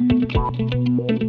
Thank you.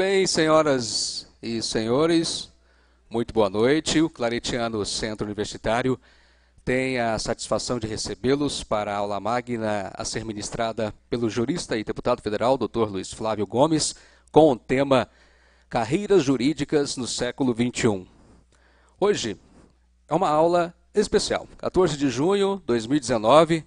bem, senhoras e senhores, muito boa noite. O Claretiano Centro Universitário tem a satisfação de recebê-los para a aula magna a ser ministrada pelo jurista e deputado federal, Dr. Luiz Flávio Gomes, com o tema Carreiras Jurídicas no Século XXI. Hoje é uma aula especial. 14 de junho de 2019,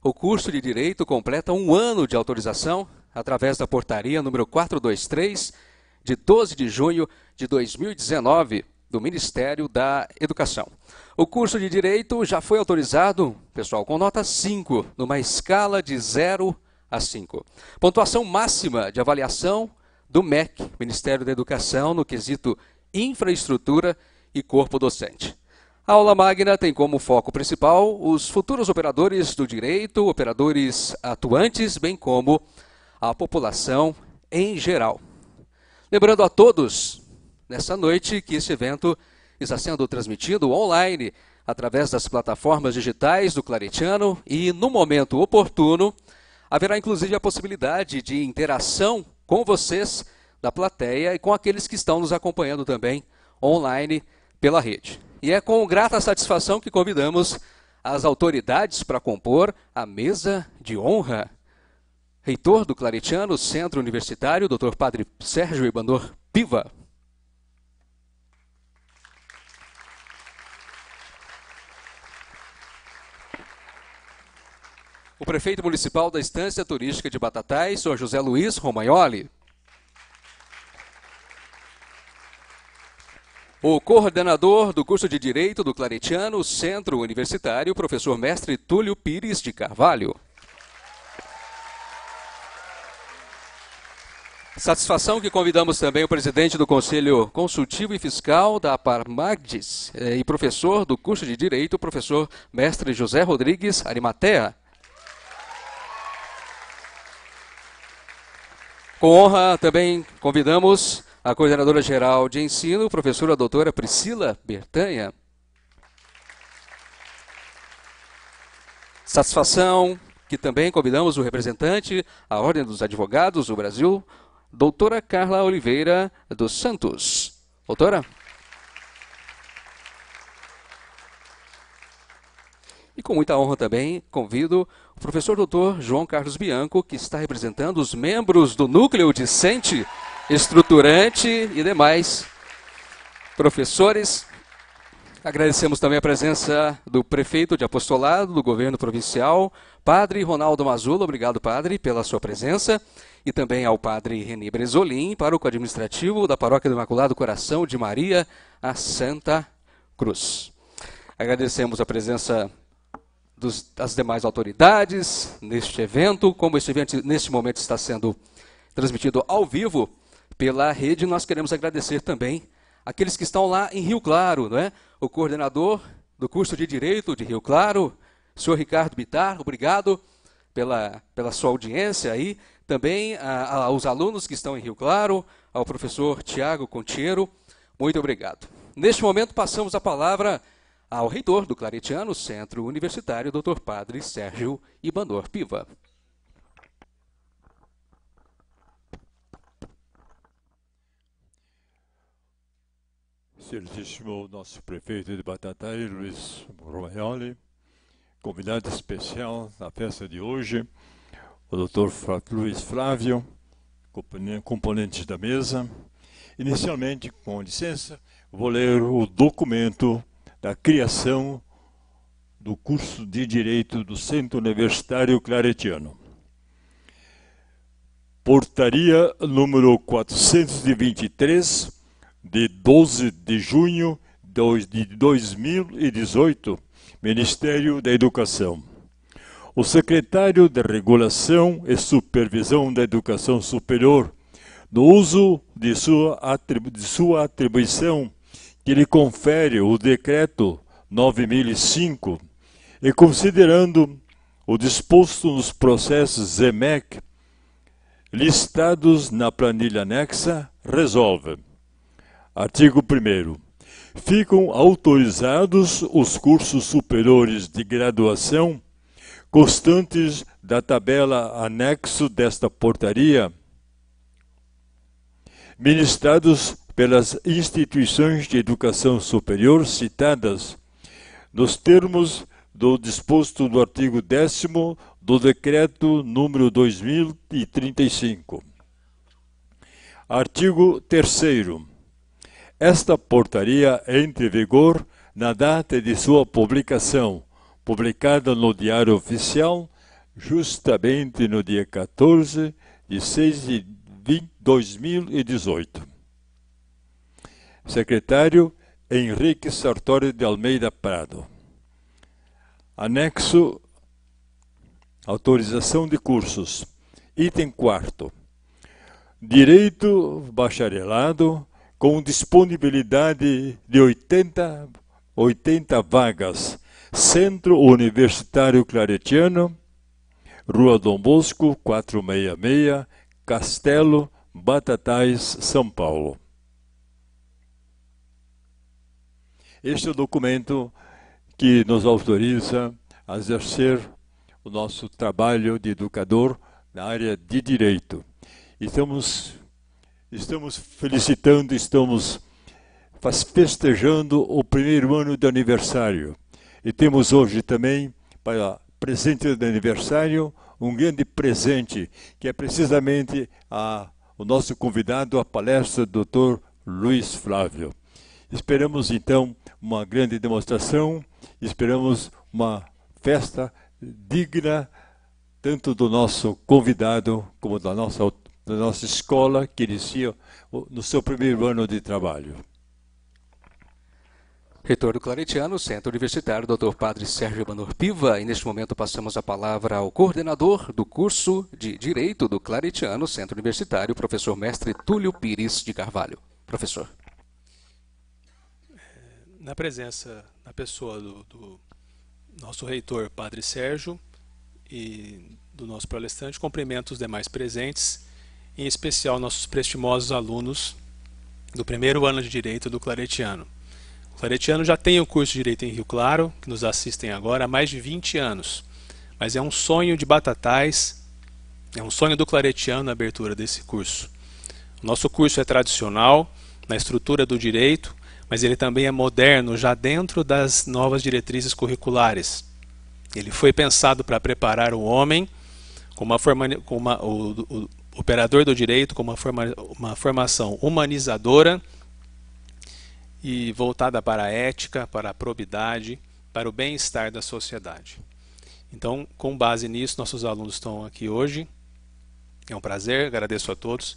o curso de Direito completa um ano de autorização através da portaria número 423 de 12 de junho de 2019 do Ministério da Educação. O curso de Direito já foi autorizado, pessoal, com nota 5, numa escala de 0 a 5. Pontuação máxima de avaliação do MEC, Ministério da Educação, no quesito infraestrutura e corpo docente. A aula magna tem como foco principal os futuros operadores do direito, operadores atuantes, bem como a população em geral. Lembrando a todos, nessa noite, que esse evento está sendo transmitido online através das plataformas digitais do Claretiano e, no momento oportuno, haverá inclusive a possibilidade de interação com vocês da plateia e com aqueles que estão nos acompanhando também online pela rede. E é com grata satisfação que convidamos as autoridades para compor a mesa de honra reitor do Claretiano Centro Universitário, Dr. Padre Sérgio Ibandor Piva. O prefeito municipal da Estância Turística de Batatais, Sr. José Luiz Romaioli. O coordenador do curso de Direito do Claretiano Centro Universitário, professor mestre Túlio Pires de Carvalho. Satisfação que convidamos também o presidente do Conselho Consultivo e Fiscal da Parmagdis eh, e professor do curso de Direito, o professor mestre José Rodrigues Arimatea. Com honra também convidamos a coordenadora geral de ensino, professora doutora Priscila Bertanha. Satisfação que também convidamos o representante à Ordem dos Advogados do Brasil, doutora Carla Oliveira dos Santos. Doutora? E com muita honra também convido o professor doutor João Carlos Bianco, que está representando os membros do núcleo discente, estruturante e demais professores Agradecemos também a presença do prefeito de apostolado do governo provincial, padre Ronaldo Mazula, Obrigado, padre, pela sua presença. E também ao padre Reni Bresolim, pároco administrativo da Paróquia do Imaculado Coração de Maria, a Santa Cruz. Agradecemos a presença dos, das demais autoridades neste evento. Como este evento, neste momento, está sendo transmitido ao vivo pela rede, nós queremos agradecer também aqueles que estão lá em Rio Claro, não é? O coordenador do curso de Direito de Rio Claro, senhor Ricardo Bitar, obrigado pela, pela sua audiência aí. Também a, aos alunos que estão em Rio Claro, ao professor Tiago Contiero, muito obrigado. Neste momento, passamos a palavra ao reitor do Claretiano Centro Universitário, Dr. Padre Sérgio Ibanor Piva. Certíssimo nosso prefeito de Batatai, Luiz Romagnoli, convidado especial na festa de hoje, o doutor Luiz Flávio, componente da mesa. Inicialmente, com licença, vou ler o documento da criação do curso de Direito do Centro Universitário Claretiano. Portaria número 423, de 12 de junho de 2018, Ministério da Educação. O secretário de Regulação e Supervisão da Educação Superior, no uso de sua, de sua atribuição que lhe confere o Decreto 9005, e considerando o disposto nos processos ZEMEC listados na planilha anexa, resolve. Artigo 1. Ficam autorizados os cursos superiores de graduação constantes da tabela anexo desta portaria, ministrados pelas instituições de educação superior citadas, nos termos do disposto do artigo 10 do Decreto número 2035. Artigo 3. Esta portaria entra é em vigor na data de sua publicação, publicada no Diário Oficial, justamente no dia 14 de 6 de 2018. Secretário Henrique Sartori de Almeida Prado. Anexo Autorização de cursos. Item 4. Direito, bacharelado, com disponibilidade de 80, 80 vagas. Centro Universitário Claretiano, Rua Dom Bosco, 466, Castelo, Batatais, São Paulo. Este é o documento que nos autoriza a exercer o nosso trabalho de educador na área de direito. E estamos Estamos felicitando, estamos festejando o primeiro ano de aniversário. E temos hoje também, para presente de aniversário, um grande presente, que é precisamente a, o nosso convidado a palestra, Dr. Luiz Flávio. Esperamos então uma grande demonstração, esperamos uma festa digna tanto do nosso convidado como da nossa autoridade da nossa escola que inicia no seu primeiro ano de trabalho. Reitor do Claretiano, Centro Universitário, Dr. Padre Sérgio Banor Piva, e neste momento passamos a palavra ao coordenador do curso de Direito do Claretiano, Centro Universitário, professor mestre Túlio Pires de Carvalho. Professor. É, na presença, na pessoa do, do nosso reitor, Padre Sérgio, e do nosso palestrante, cumprimento os demais presentes em especial nossos prestimosos alunos do primeiro ano de Direito do Claretiano. O Claretiano já tem o curso de Direito em Rio Claro, que nos assistem agora há mais de 20 anos, mas é um sonho de batatais, é um sonho do Claretiano a abertura desse curso. O nosso curso é tradicional, na estrutura do direito, mas ele também é moderno, já dentro das novas diretrizes curriculares. Ele foi pensado para preparar o homem com uma, forma, com uma o, o, operador do direito com uma, forma, uma formação humanizadora e voltada para a ética, para a probidade, para o bem-estar da sociedade. Então, com base nisso, nossos alunos estão aqui hoje. É um prazer, agradeço a todos.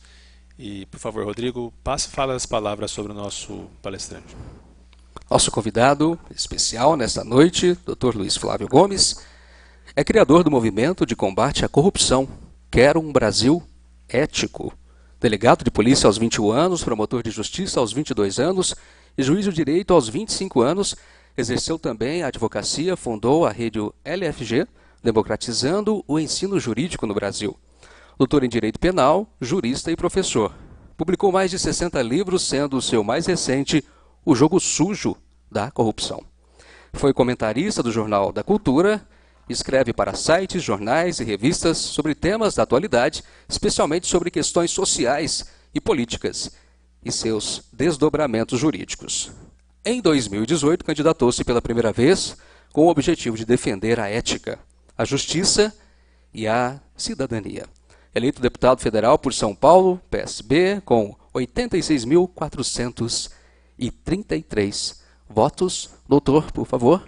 E, por favor, Rodrigo, passe, fala as palavras sobre o nosso palestrante. Nosso convidado especial nesta noite, Dr. Luiz Flávio Gomes, é criador do movimento de combate à corrupção Quero um Brasil ético. Delegado de polícia aos 21 anos, promotor de justiça aos 22 anos e juiz de direito aos 25 anos, exerceu também a advocacia, fundou a rede LFG, democratizando o ensino jurídico no Brasil. Doutor em Direito Penal, jurista e professor. Publicou mais de 60 livros, sendo o seu mais recente O Jogo Sujo da Corrupção. Foi comentarista do Jornal da Cultura Escreve para sites, jornais e revistas sobre temas da atualidade, especialmente sobre questões sociais e políticas e seus desdobramentos jurídicos. Em 2018, candidatou-se pela primeira vez com o objetivo de defender a ética, a justiça e a cidadania. Eleito deputado federal por São Paulo, PSB, com 86.433 votos. Doutor, por favor.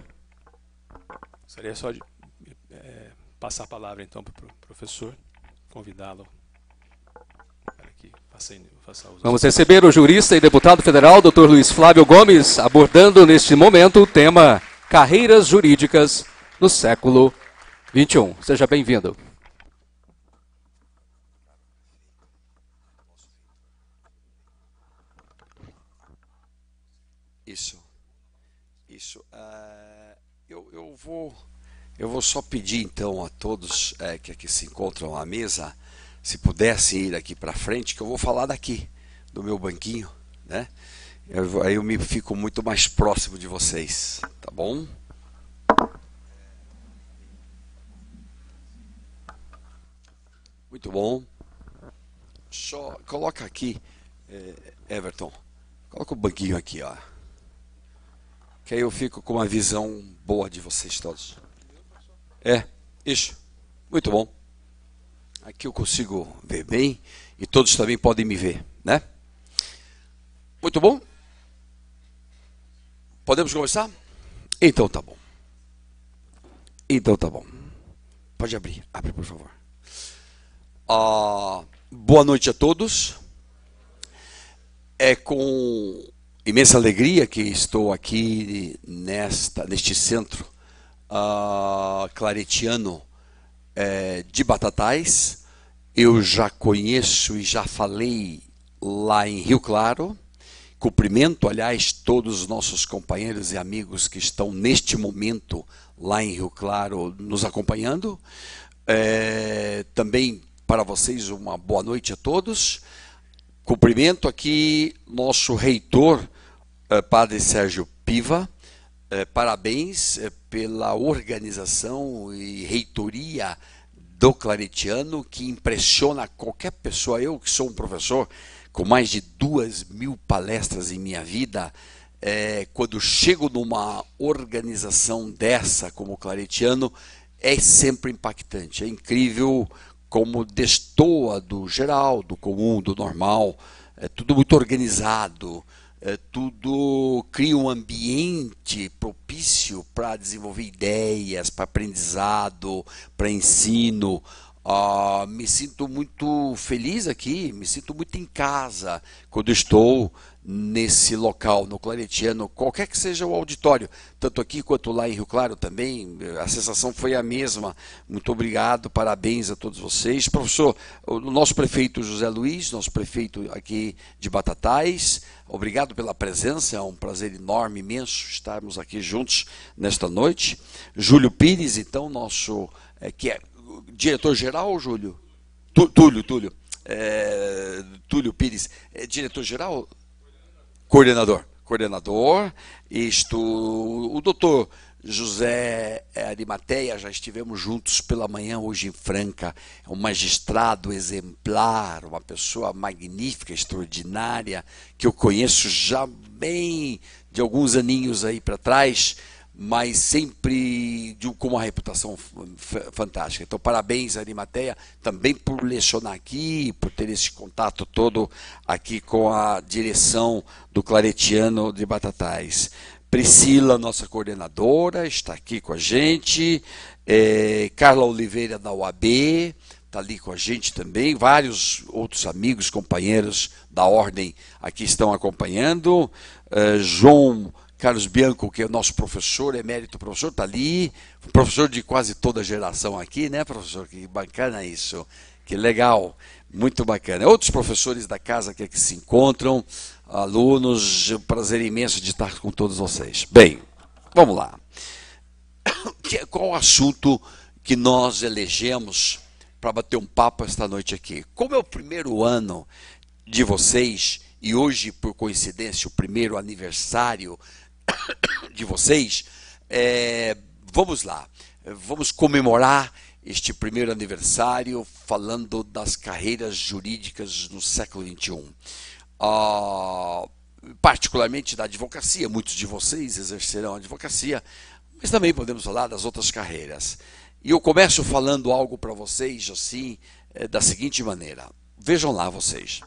só de Passar a palavra então para o professor, convidá-lo Vamos receber o jurista e deputado federal, Dr. Luiz Flávio Gomes, abordando neste momento o tema Carreiras Jurídicas no século XXI. Seja bem-vindo. Eu vou só pedir então a todos é, que aqui se encontram à mesa, se pudessem ir aqui para frente, que eu vou falar daqui, do meu banquinho, né? Eu, aí eu me fico muito mais próximo de vocês, tá bom? Muito bom. Só coloca aqui, eh, Everton, coloca o banquinho aqui, ó. Que aí eu fico com uma visão boa de vocês todos. É, isso. Muito bom. Aqui eu consigo ver bem e todos também podem me ver, né? Muito bom? Podemos começar? Então tá bom. Então tá bom. Pode abrir, abre por favor. Ah, boa noite a todos. É com imensa alegria que estou aqui nesta, neste centro uh, claretiano é, de Batatais. Eu já conheço e já falei lá em Rio Claro. Cumprimento, aliás, todos os nossos companheiros e amigos que estão neste momento lá em Rio Claro nos acompanhando. É, também para vocês uma boa noite a todos. Cumprimento aqui nosso reitor, é, Padre Sérgio Piva, eh, parabéns eh, pela organização e reitoria do Claretiano, que impressiona qualquer pessoa. Eu, que sou um professor com mais de duas mil palestras em minha vida, é, quando chego numa organização dessa, como o Claretiano, é sempre impactante. É incrível como destoa do geral, do comum, do normal. É tudo muito organizado é, tudo cria um ambiente propício para desenvolver ideias, para aprendizado, para ensino. Uh, me sinto muito feliz aqui, me sinto muito em casa quando estou nesse local, no Claretiano, qualquer que seja o auditório, tanto aqui quanto lá em Rio Claro também, a sensação foi a mesma. Muito obrigado, parabéns a todos vocês. Professor, o nosso prefeito José Luiz, nosso prefeito aqui de Batatais, obrigado pela presença, é um prazer enorme, imenso estarmos aqui juntos nesta noite. Júlio Pires, então, nosso, é, que é diretor-geral, Júlio? Túlio, Túlio. É, Túlio Pires, é eh, diretor-geral coordenador. Coordenador, isto, o doutor José eh, Arimateia, já estivemos juntos pela manhã hoje em Franca, é um magistrado exemplar, uma pessoa magnífica, extraordinária, que eu conheço já bem de alguns aninhos aí para trás, mas sempre de, com uma reputação fantástica. Então, parabéns, Arimateia, também por lecionar aqui, por ter esse contato todo aqui com a direção do Claretiano de Batatais. Priscila, nossa coordenadora, está aqui com a gente. É, Carla Oliveira, da UAB, está ali com a gente também. Vários outros amigos, companheiros da Ordem aqui estão acompanhando. É, João Carlos Bianco, que é nosso professor, emérito professor, está ali, professor de quase toda geração aqui, né, professor? Que bacana isso, que legal, muito bacana. Outros professores da casa que aqui se encontram, alunos, um prazer imenso de estar com todos vocês. Bem, vamos lá. Qual o assunto que nós elegemos para bater um papo esta noite aqui? Como é o primeiro ano de vocês, e hoje, por coincidência, o primeiro aniversário de vocês, é, vamos lá, vamos comemorar este primeiro aniversário falando das carreiras jurídicas no século XXI. Ah, particularmente da advocacia, muitos de vocês exercerão a advocacia, mas também podemos falar das outras carreiras. E eu começo falando algo para vocês assim, é, da seguinte maneira. Vejam lá vocês.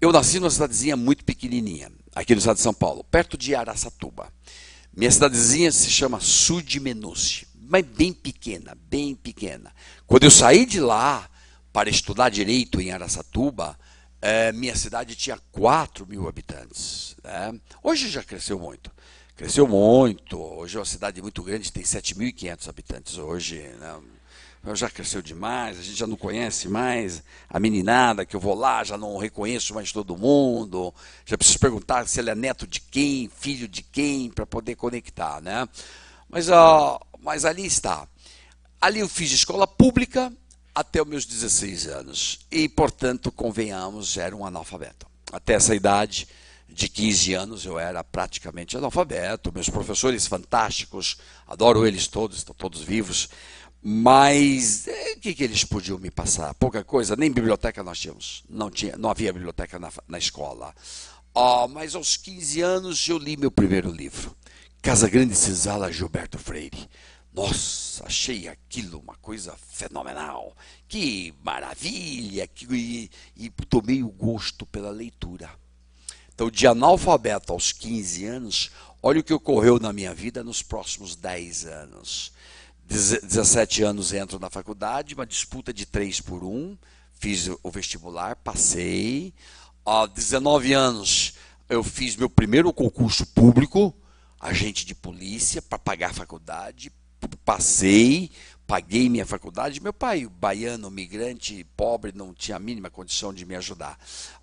Eu nasci numa cidadezinha muito pequenininha aqui no estado de São Paulo, perto de Araçatuba. Minha cidadezinha se chama Sul de mas bem pequena, bem pequena. Quando eu saí de lá para estudar direito em Araçatuba, é, minha cidade tinha 4 mil habitantes. Né? Hoje já cresceu muito. Cresceu muito. Hoje é uma cidade muito grande, tem 7.500 habitantes hoje. Né? Ah, já cresceu demais, a gente já não conhece mais a meninada que eu vou lá, já não reconheço mais todo mundo, já preciso perguntar se ele é neto de quem, filho de quem, para poder conectar, né? Mas, ó, mas ali está. Ali eu fiz escola pública até os meus 16 anos e, portanto, convenhamos, era um analfabeto. Até essa idade, de 15 anos eu era praticamente analfabeto, meus professores fantásticos, adoro eles todos, estão todos vivos, mas é, o que, que eles podiam me passar? Pouca coisa, nem biblioteca nós tínhamos. Não, tinha, não havia biblioteca na, na escola. Oh, mas aos 15 anos eu li meu primeiro livro, Casa Grande Cisala Gilberto Freire. Nossa, achei aquilo uma coisa fenomenal. Que maravilha! Que, e, e tomei o gosto pela leitura. Então, de analfabeto aos 15 anos, olha o que ocorreu na minha vida nos próximos 10 anos. 17 anos entro na faculdade, uma disputa de 3 por 1, fiz o vestibular, passei. Há 19 anos eu fiz meu primeiro concurso público, agente de polícia, para pagar a faculdade, passei, paguei minha faculdade. Meu pai, baiano, migrante, pobre, não tinha a mínima condição de me ajudar.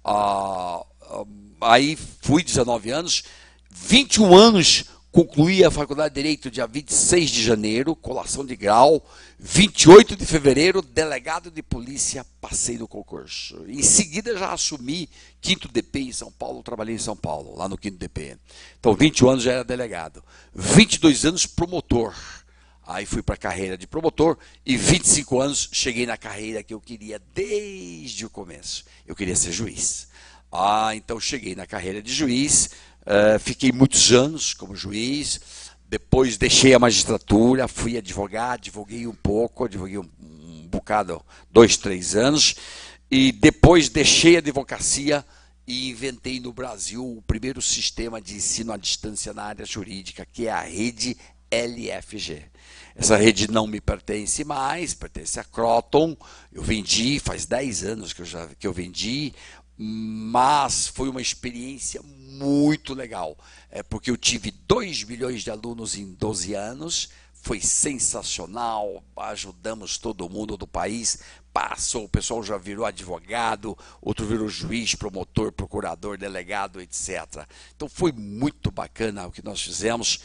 Ah, ah aí fui 19 anos, 21 anos Concluí a Faculdade de Direito dia 26 de janeiro, colação de grau. 28 de fevereiro, delegado de polícia, passei no concurso. Em seguida já assumi 5 DP em São Paulo, trabalhei em São Paulo, lá no 5 DP. Então, 21 anos já era delegado. 22 anos promotor. Aí fui para a carreira de promotor e 25 anos cheguei na carreira que eu queria desde o começo. Eu queria ser juiz. Ah, então cheguei na carreira de juiz eh, fiquei muitos anos como juiz, depois deixei a magistratura, fui advogar, advoguei um pouco, advoguei um, um bocado, dois, três anos, e depois deixei a advocacia e inventei no Brasil o primeiro sistema de ensino à distância na área jurídica, que é a rede LFG. Essa rede não me pertence mais, pertence a Croton. Eu vendi, faz 10 anos que eu já que eu vendi mas foi uma experiência muito legal, é porque eu tive 2 milhões de alunos em 12 anos, foi sensacional, ajudamos todo mundo do país, passou, o pessoal já virou advogado, outro virou juiz, promotor, procurador, delegado, etc. Então foi muito bacana o que nós fizemos,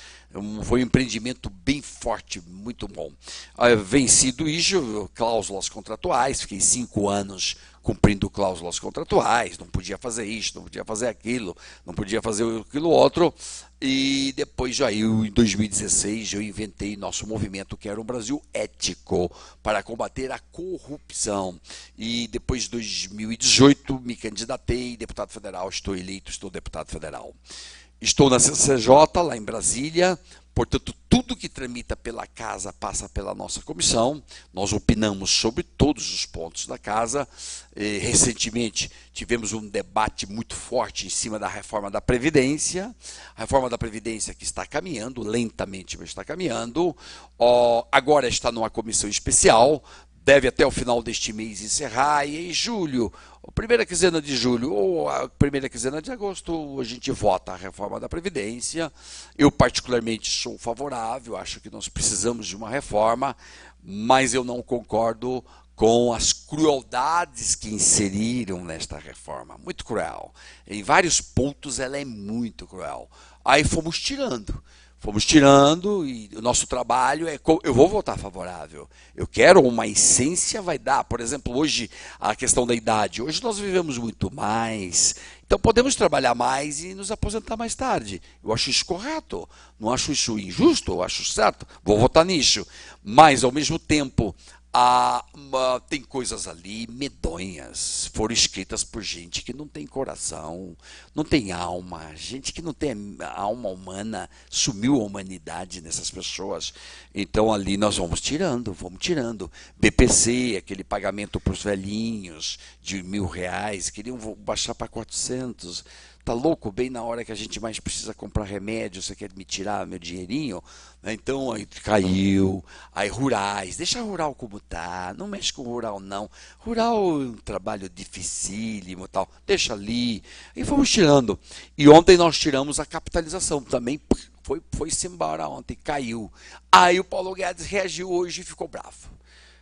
foi um empreendimento bem forte, muito bom. Ah, vencido isso, cláusulas contratuais, fiquei cinco anos cumprindo cláusulas contratuais, não podia fazer isso, não podia fazer aquilo, não podia fazer aquilo outro. E depois, já eu, em 2016, eu inventei nosso movimento que era um Brasil ético para combater a corrupção. E depois de 2018, me candidatei deputado federal, estou eleito, estou deputado federal. Estou na CCJ, lá em Brasília, portanto, tudo que tramita pela casa passa pela nossa comissão. Nós opinamos sobre todos os pontos da casa. E, recentemente tivemos um debate muito forte em cima da reforma da Previdência. A reforma da Previdência que está caminhando, lentamente, mas está caminhando. Oh, agora está numa comissão especial deve até o final deste mês encerrar, e em julho, primeira quinzena de julho ou a primeira quinzena de agosto, a gente vota a reforma da Previdência. Eu, particularmente, sou favorável, acho que nós precisamos de uma reforma, mas eu não concordo com as crueldades que inseriram nesta reforma. Muito cruel. Em vários pontos ela é muito cruel. Aí fomos tirando fomos tirando e o nosso trabalho é eu vou votar favorável. Eu quero uma essência vai dar, por exemplo, hoje a questão da idade. Hoje nós vivemos muito mais. Então podemos trabalhar mais e nos aposentar mais tarde. Eu acho isso correto, não acho isso injusto, eu acho certo. Vou votar nisso. Mas ao mesmo tempo, ah, tem coisas ali medonhas, foram escritas por gente que não tem coração, não tem alma, gente que não tem alma humana, sumiu a humanidade nessas pessoas. Então ali nós vamos tirando, vamos tirando. BPC, aquele pagamento para os velhinhos de mil reais, queriam baixar para 400 tá louco? Bem na hora que a gente mais precisa comprar remédio, você quer me tirar meu dinheirinho? Né, então aí caiu, aí rurais, deixa rural como tá, não mexe com rural não. Rural é um trabalho dificílimo tal, deixa ali. E fomos tirando. E ontem nós tiramos a capitalização também. Foi, foi embora ontem, caiu. Aí o Paulo Guedes reagiu hoje e ficou bravo.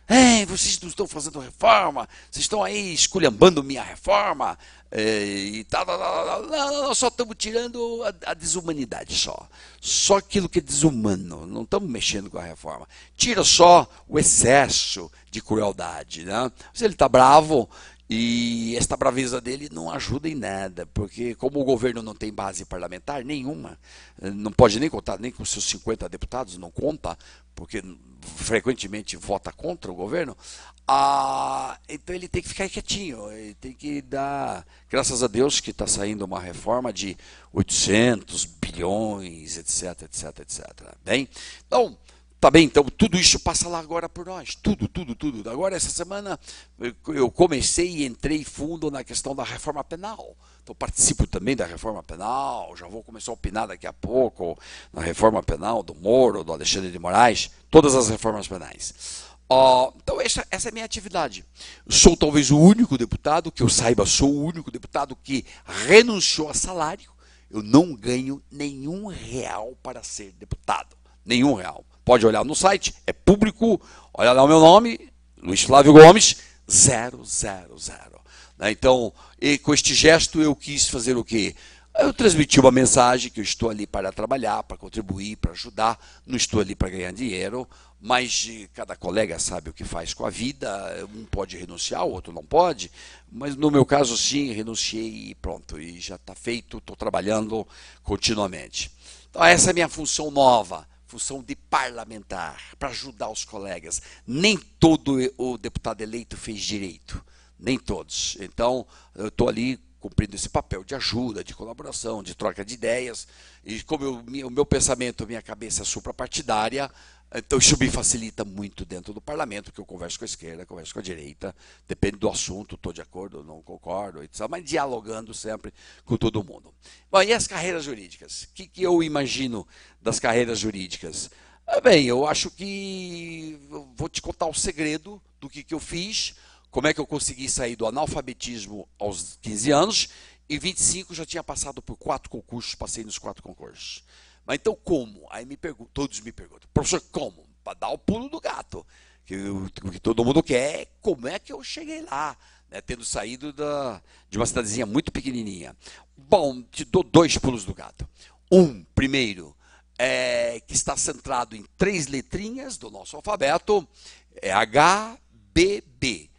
Ei, é, vocês não estão fazendo reforma, vocês estão aí esculhambando minha reforma, é, e tal, tá, tá, tá, nós só estamos tirando a, a, desumanidade só. Só aquilo que é desumano, não estamos mexendo com a reforma. Tira só o excesso de crueldade. Né? Se ele está bravo, e esta braveza dele não ajuda em nada, porque como o governo não tem base parlamentar nenhuma, eh, não pode nem contar nem com seus 50 deputados, não conta, porque frequentemente vota contra o governo, ah, então ele tem que ficar quietinho, ele tem que dar, graças a Deus que está saindo uma reforma de 800 bilhões, etc, etc, etc. Bem, então, Tá bem, então tudo isso passa lá agora por nós. Tudo, tudo, tudo. Agora, essa semana, eu comecei e entrei fundo na questão da reforma penal. Então, participo também da reforma penal. Já vou começar a opinar daqui a pouco na reforma penal do Moro, do Alexandre de Moraes, todas as reformas penais. Uh, então, essa, essa é a minha atividade. Sou talvez o único deputado, que eu saiba, sou o único deputado que renunciou a salário. Eu não ganho nenhum real para ser deputado. Nenhum real. Pode olhar no site, é público. Olha lá o meu nome, Luiz Flávio Gomes, 000. Né, então, com este gesto eu quis fazer o quê? Eu transmiti uma mensagem que eu estou ali para trabalhar, para contribuir, para ajudar, não estou ali para ganhar dinheiro, mas eh, cada colega sabe o que faz com a vida, um pode renunciar, o outro não pode, mas no meu caso sim, renunciei e pronto, e já está feito, estou trabalhando continuamente. Então essa é a minha função nova, função de parlamentar, para ajudar os colegas. Nem todo o deputado eleito fez direito, nem todos. Então, eu estou ali cumprindo esse papel de ajuda, de colaboração, de troca de ideias. E como eu, o meu pensamento, minha cabeça é suprapartidária, então isso me facilita muito dentro do parlamento, porque eu converso com a esquerda, converso com a direita, depende do assunto, estou de acordo, não concordo, etc. Mas dialogando sempre com todo mundo. Bom, e as carreiras jurídicas? O que, que eu imagino das carreiras jurídicas? Ah, bem, eu acho que vou te contar o segredo do que, que eu fiz, como é que eu consegui sair do analfabetismo aos 15 anos, e 25 já tinha passado por quatro concursos, passei nos quatro concursos. Mas então como? Aí me perguntam, todos me perguntam, professor, como? Para dar o pulo do gato. Que, o que todo mundo quer é como é que eu cheguei lá, né, tendo saído da, de uma cidadezinha muito pequenininha. Bom, te dou dois pulos do gato. Um, primeiro, é, que está centrado em três letrinhas do nosso alfabeto, é HBB.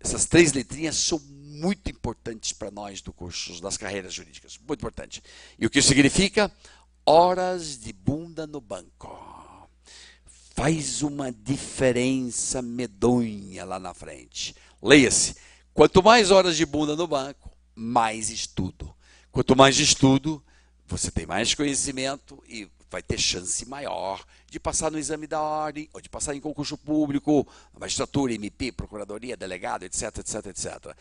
Essas três letrinhas são muito importantes para nós do curso das carreiras jurídicas, muito importante. E o que isso significa? horas de bunda no banco faz uma diferença medonha lá na frente. Leia-se: quanto mais horas de bunda no banco, mais estudo. Quanto mais estudo, você tem mais conhecimento e vai ter chance maior de passar no exame da ordem, ou de passar em concurso público, magistratura, MP, procuradoria, delegado, etc, etc, etc.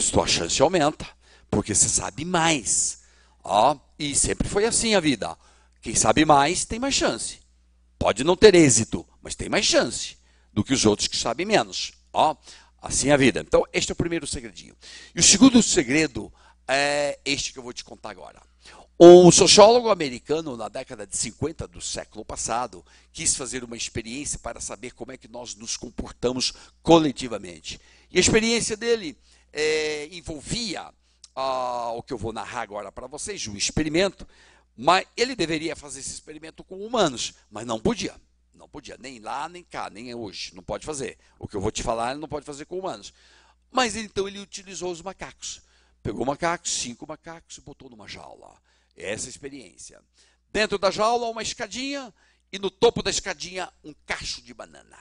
Sua chance aumenta, porque você sabe mais Ó, e sempre foi assim a vida. Quem sabe mais tem mais chance. Pode não ter êxito, mas tem mais chance do que os outros que sabem menos. Ó, assim é a vida. Então, este é o primeiro segredinho. E o segundo segredo é este que eu vou te contar agora. Um sociólogo americano na década de 50 do século passado quis fazer uma experiência para saber como é que nós nos comportamos coletivamente. E a experiência dele é, envolvia o que eu vou narrar agora para vocês, um experimento, mas ele deveria fazer esse experimento com humanos, mas não podia. Não podia, nem lá, nem cá, nem hoje. Não pode fazer. O que eu vou te falar, ele não pode fazer com humanos. Mas então ele utilizou os macacos. Pegou macacos, cinco macacos, e botou numa jaula. Essa é experiência. Dentro da jaula, uma escadinha, e no topo da escadinha, um cacho de banana.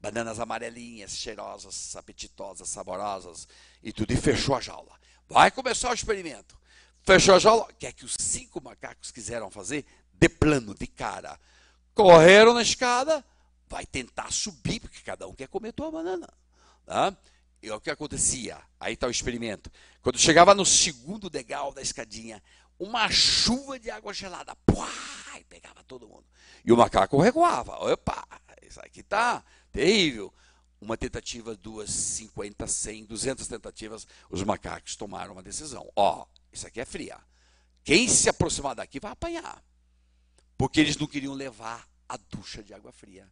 Bananas amarelinhas, cheirosas, apetitosas, saborosas, e tudo. E fechou a jaula. Vai começar o experimento. Fechou a jaula. O que é que os cinco macacos quiseram fazer? De plano, de cara. Correram na escada, vai tentar subir, porque cada um quer comer tua banana. Tá? E o que acontecia? Aí está o experimento. Quando chegava no segundo degrau da escadinha, uma chuva de água gelada. Pua, e pegava todo mundo. E o macaco recuava. Opa, isso aqui tá terrível uma tentativa, duas, 50, 100, 200 tentativas, os macacos tomaram uma decisão. Ó, oh, isso aqui é fria. Quem se aproximar daqui vai apanhar. Porque eles não queriam levar a ducha de água fria.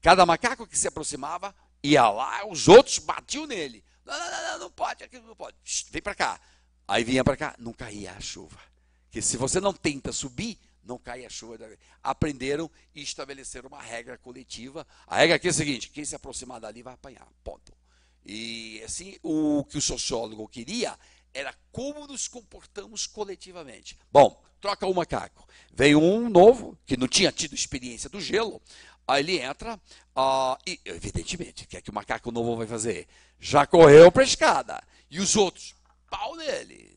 Cada macaco que se aproximava ia lá, os outros batiam nele. Não, não, não, não pode, aqui não pode. vem para cá. Aí vinha para cá, não caía a chuva. porque se você não tenta subir, não cai a chuva. Aprenderam e estabeleceram uma regra coletiva. A regra aqui é a seguinte: quem se aproximar dali vai apanhar. Ponto. E assim, o que o sociólogo queria era como nos comportamos coletivamente. Bom, troca o macaco. Vem um novo, que não tinha tido experiência do gelo, aí ele entra, uh, e evidentemente, o que é que o macaco novo vai fazer? Já correu para a escada. E os outros, pau nele.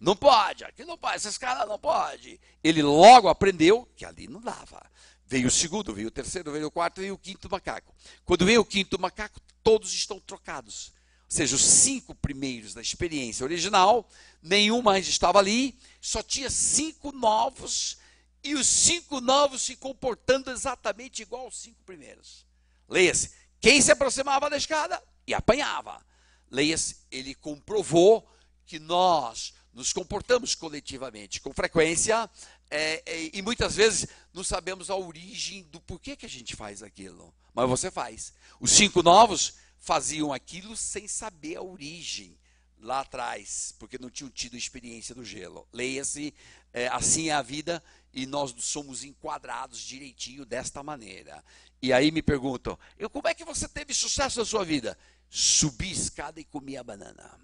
Não pode, aqui não pode, esses caras não pode. Ele logo aprendeu que ali não dava. Veio o segundo, veio o terceiro, veio o quarto, veio o quinto macaco. Quando veio o quinto macaco, todos estão trocados. Ou seja, os cinco primeiros da experiência original, nenhum mais estava ali, só tinha cinco novos, e os cinco novos se comportando exatamente igual aos cinco primeiros. Leia-se, quem se aproximava da escada e apanhava. Leia-se, ele comprovou que nós nos comportamos coletivamente, com frequência, é, é, e muitas vezes não sabemos a origem do porquê que a gente faz aquilo. Mas você faz. Os cinco novos faziam aquilo sem saber a origem lá atrás, porque não tinham tido experiência do gelo. Leia-se, é, assim é a vida e nós somos enquadrados direitinho desta maneira. E aí me perguntam, eu, como é que você teve sucesso na sua vida? Subi escada e comi a banana.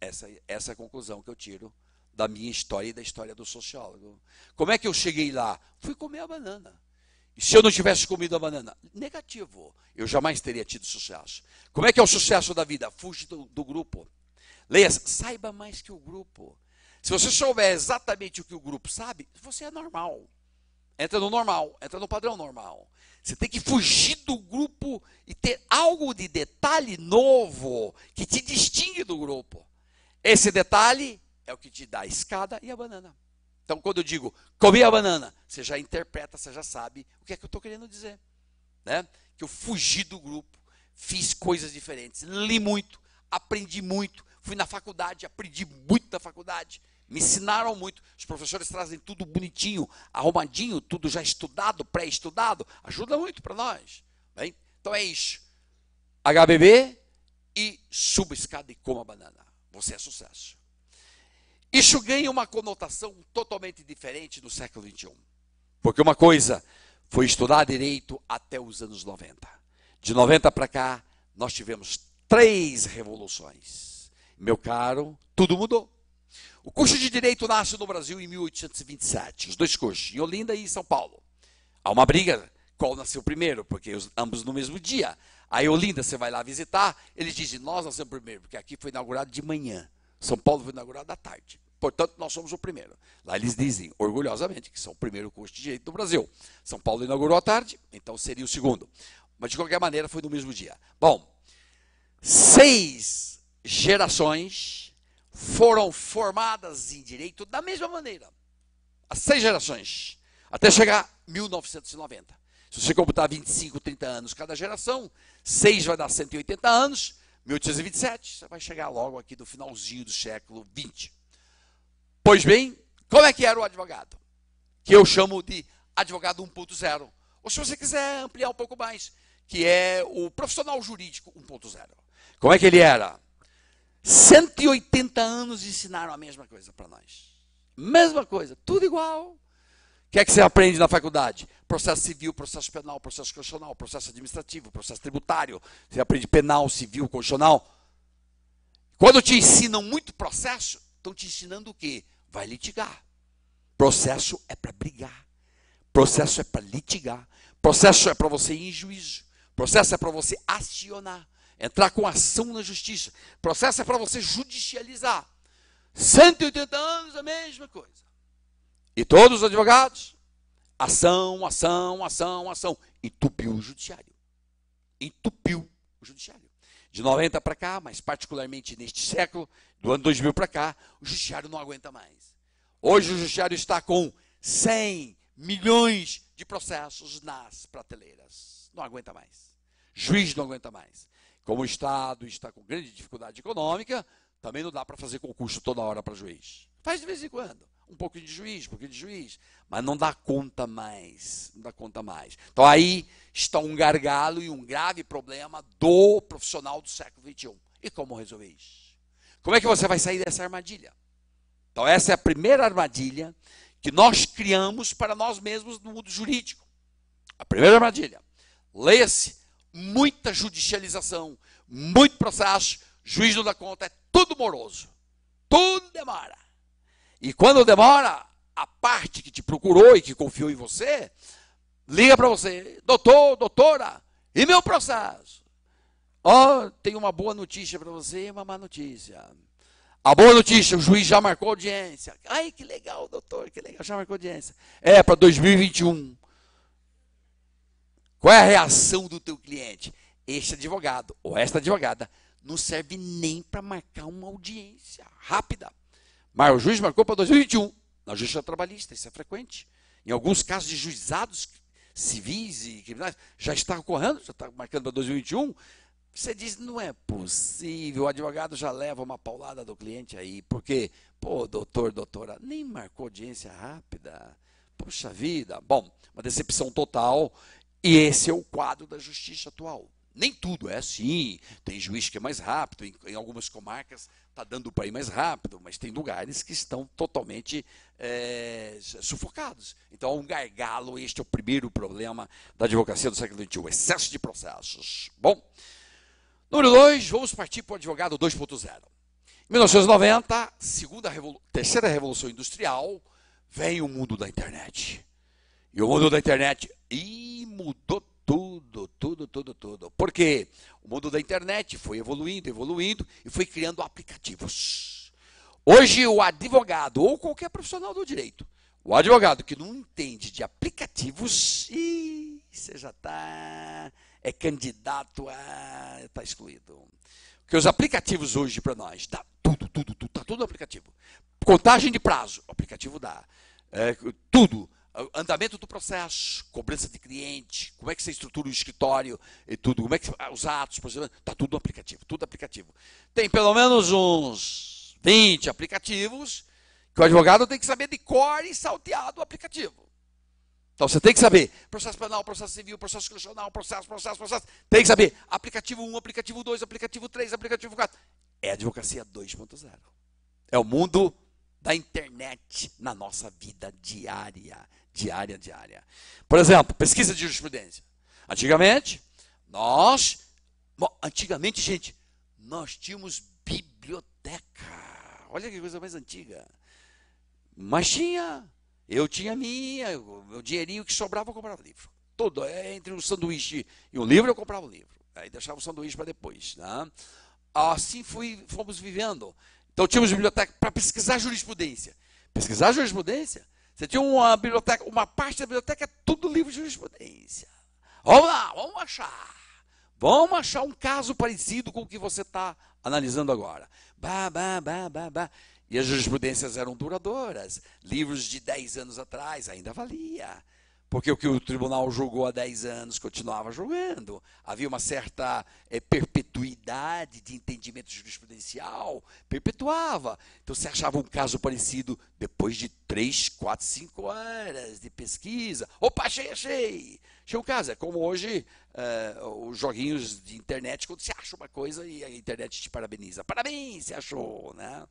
Essa, essa é a conclusão que eu tiro da minha história e da história do sociólogo. Como é que eu cheguei lá? Fui comer a banana. E se eu não tivesse comido a banana? Negativo. Eu jamais teria tido sucesso. Como é que é o sucesso da vida? Fuge do, do grupo. Leia, saiba mais que o grupo. Se você souber exatamente o que o grupo sabe, você é normal. Entra no normal, entra no padrão normal. Você tem que fugir do grupo e ter algo de detalhe novo que te distingue do grupo. Esse detalhe é o que te dá a escada e a banana. Então, quando eu digo comi a banana, você já interpreta, você já sabe o que é que eu estou querendo dizer. Né? Que eu fugi do grupo, fiz coisas diferentes, li muito, aprendi muito, fui na faculdade, aprendi muito na faculdade, me ensinaram muito. Os professores trazem tudo bonitinho, arrumadinho, tudo já estudado, pré-estudado, ajuda muito para nós. Bem? Então é isso. HBB e suba escada e coma banana você é sucesso. Isso ganha uma conotação totalmente diferente no século XXI. Porque uma coisa foi estudar direito até os anos 90. De 90 para cá, nós tivemos três revoluções. Meu caro, tudo mudou. O curso de direito nasce no Brasil em 1827, os dois cursos, em Olinda e em São Paulo. Há uma briga qual nasceu primeiro, porque os, ambos no mesmo dia. Aí Olinda, você vai lá visitar, eles dizem, nós nós somos o primeiro, porque aqui foi inaugurado de manhã. São Paulo foi inaugurado à tarde. Portanto, nós somos o primeiro. Lá eles dizem, orgulhosamente, que são o primeiro curso de direito do Brasil. São Paulo inaugurou à tarde, então seria o segundo. Mas, de qualquer maneira, foi no mesmo dia. Bom, seis gerações foram formadas em direito da mesma maneira. As seis gerações, até chegar 1990. Se você computar 25, 30 anos cada geração, 6 vai dar 180 anos, 1827, você vai chegar logo aqui do finalzinho do século 20. Pois bem, como é que era o advogado? Que eu chamo de advogado 1.0. Ou se você quiser ampliar um pouco mais, que é o profissional jurídico 1.0. Como é que ele era? 180 anos ensinaram a mesma coisa para nós. Mesma coisa, tudo igual. O que é que você aprende na faculdade? processo civil, processo penal, processo constitucional, processo administrativo, processo tributário. Você aprende penal, civil, constitucional. Quando te ensinam muito processo, estão te ensinando o quê? Vai litigar. Processo é para brigar. Processo é para litigar. Processo é para você ir em juízo. Processo é para você acionar, entrar com ação na justiça. Processo é para você judicializar. 180 anos a mesma coisa. E todos os advogados Ação, ação, ação, ação. Entupiu o judiciário. Entupiu o judiciário. De 90 para cá, mas particularmente neste século, do ano 2000 para cá, o judiciário não aguenta mais. Hoje o judiciário está com 100 milhões de processos nas prateleiras. Não aguenta mais. Juiz não aguenta mais. Como o Estado está com grande dificuldade econômica, também não dá para fazer concurso toda hora para juiz. Faz de vez em quando um pouco de juiz, um pouco de juiz, mas não dá conta mais, não dá conta mais. Então aí está um gargalo e um grave problema do profissional do século XXI. E como resolver isso? Como é que você vai sair dessa armadilha? Então essa é a primeira armadilha que nós criamos para nós mesmos no mundo jurídico. A primeira armadilha. Leia-se muita judicialização, muito processo, juiz não dá conta, é tudo moroso. Tudo demora. E quando demora, a parte que te procurou e que confiou em você, liga para você, doutor, doutora, e meu processo? Ó, oh, tem uma boa notícia para você e uma má notícia. A boa notícia, o juiz já marcou audiência. Ai, que legal, doutor, que legal, já marcou audiência. É para 2021. Qual é a reação do teu cliente? Este advogado ou esta advogada não serve nem para marcar uma audiência rápida. Mas o juiz marcou para 2021. Na justiça trabalhista, isso é frequente. Em alguns casos de juizados civis e criminais, já está ocorrendo, já está marcando para 2021. Você diz, não é possível, o advogado já leva uma paulada do cliente aí, porque, pô, doutor, doutora, nem marcou audiência rápida. Poxa vida. Bom, uma decepção total. E esse é o quadro da justiça atual. Nem tudo é assim. Tem juiz que é mais rápido, em, em algumas comarcas está dando para ir mais rápido, mas tem lugares que estão totalmente é, sufocados. Então, um gargalo, este é o primeiro problema da advocacia do século XXI: excesso de processos. Bom, número dois, vamos partir para o advogado 2.0. 1990, segunda revolu terceira revolução industrial, vem o mundo da internet. E o mundo da internet e mudou tudo, tudo, tudo, tudo. Porque o mundo da internet foi evoluindo, evoluindo e foi criando aplicativos. Hoje, o advogado ou qualquer profissional do direito, o advogado que não entende de aplicativos, e você já está. É candidato a. Está excluído. Porque os aplicativos hoje para nós, dá tá tudo, tudo, tudo, está tudo no aplicativo. Contagem de prazo, o aplicativo dá. É, tudo ah, andamento do processo, cobrança de cliente, como é que você estrutura o escritório e tudo, como é que ah, os atos, está tudo no aplicativo, tudo aplicativo. Tem pelo menos uns 20 aplicativos que o advogado tem que saber de cor e salteado o aplicativo. Então você tem que saber processo penal, processo civil, processo constitucional, processo, processo, processo. Tem que saber aplicativo 1, aplicativo 2, aplicativo 3, aplicativo 4. É a advocacia 2.0. É o mundo da internet na nossa vida diária diária, diária. Por exemplo, pesquisa de jurisprudência. Antigamente, nós. Bom, antigamente, gente, nós tínhamos biblioteca. Olha que coisa mais antiga. Mas tinha. Eu tinha minha, o meu dinheirinho que sobrava, eu comprava livro. Tudo. É, entre um sanduíche e um livro, eu comprava um livro. Aí deixava o sanduíche para depois. Né? Assim fui, fomos vivendo. Então tínhamos biblioteca para pesquisar jurisprudência. Pesquisar jurisprudência você tinha uma biblioteca, uma parte da biblioteca é tudo livro de jurisprudência. Vamos lá, vamos achar. Vamos achar um caso parecido com o que você está analisando agora. ba ba ba ba ba E as jurisprudências eram duradouras. Livros de 10 anos atrás ainda valia porque o que o tribunal julgou há 10 anos continuava julgando. Havia uma certa é, perpetuidade de entendimento jurisprudencial, perpetuava. Então você achava um caso parecido depois de 3, 4, 5 horas de pesquisa. Opa, achei, achei! Achei um caso. É como hoje é, os joguinhos de internet, quando você acha uma coisa e a internet te parabeniza. Parabéns, você achou, né?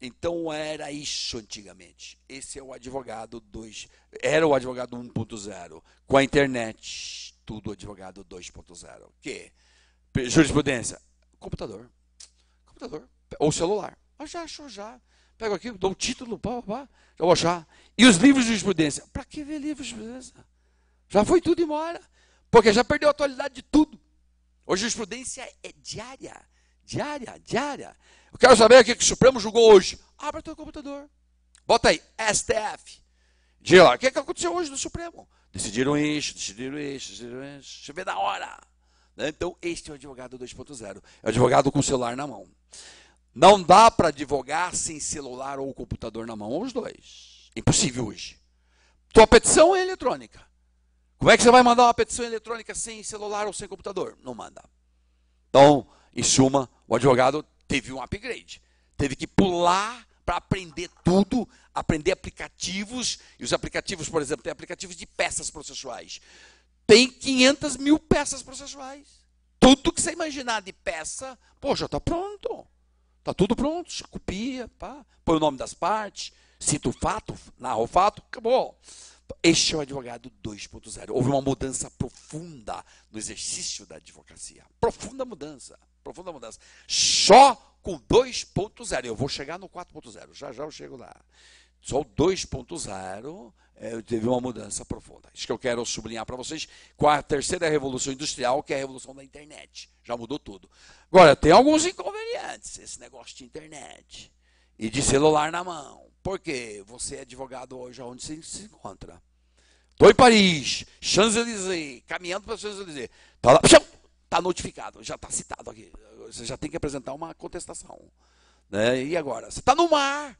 Então era isso antigamente. Esse é o advogado 2. Era o advogado 1.0. Com a internet, tudo advogado 2.0. Que? Jurisprudência. Computador. Computador. Ou celular. já achou já. Pego aqui, dou um título, pá, pá, Já vou achar. E os livros de jurisprudência. Para que ver livros de jurisprudência? Já foi tudo embora. Porque já perdeu a atualidade de tudo. Hoje a jurisprudência é diária. Diária, diária. Eu quero saber o que o Supremo julgou hoje. Abra teu computador. Bota aí, STF. Diga lá, o que, é que aconteceu hoje no Supremo? Decidiram isso, decidiram isso, decidiram isso. eu vê da hora. Né? Então, este é o advogado 2.0. É o advogado com o celular na mão. Não dá para advogar sem celular ou computador na mão, ou os dois. Impossível hoje. Tua petição é eletrônica. Como é que você vai mandar uma petição eletrônica sem celular ou sem computador? Não manda. Então, em suma, o advogado teve um upgrade. Teve que pular para aprender tudo, aprender aplicativos. E os aplicativos, por exemplo, tem aplicativos de peças processuais. Tem 500 mil peças processuais. Tudo que você imaginar de peça, pô, já está pronto. Está tudo pronto. copia, pá, põe o nome das partes, cita o fato, narra o fato, acabou. Este é o advogado 2.0. Houve uma mudança profunda no exercício da advocacia. Profunda mudança profunda mudança. Só com 2.0. Eu vou chegar no 4.0, já já eu chego lá. Só o 2.0 é, teve uma mudança profunda. Isso que eu quero sublinhar para vocês com a terceira revolução industrial, que é a revolução da internet. Já mudou tudo. Agora, tem alguns inconvenientes esse negócio de internet e de celular na mão. Por quê? Você é advogado hoje onde se, se encontra. Estou em Paris, Champs-Élysées, caminhando para Champs-Élysées. Está lá, está notificado, já está citado aqui. Você já tem que apresentar uma contestação. Né? E agora? Você está no mar,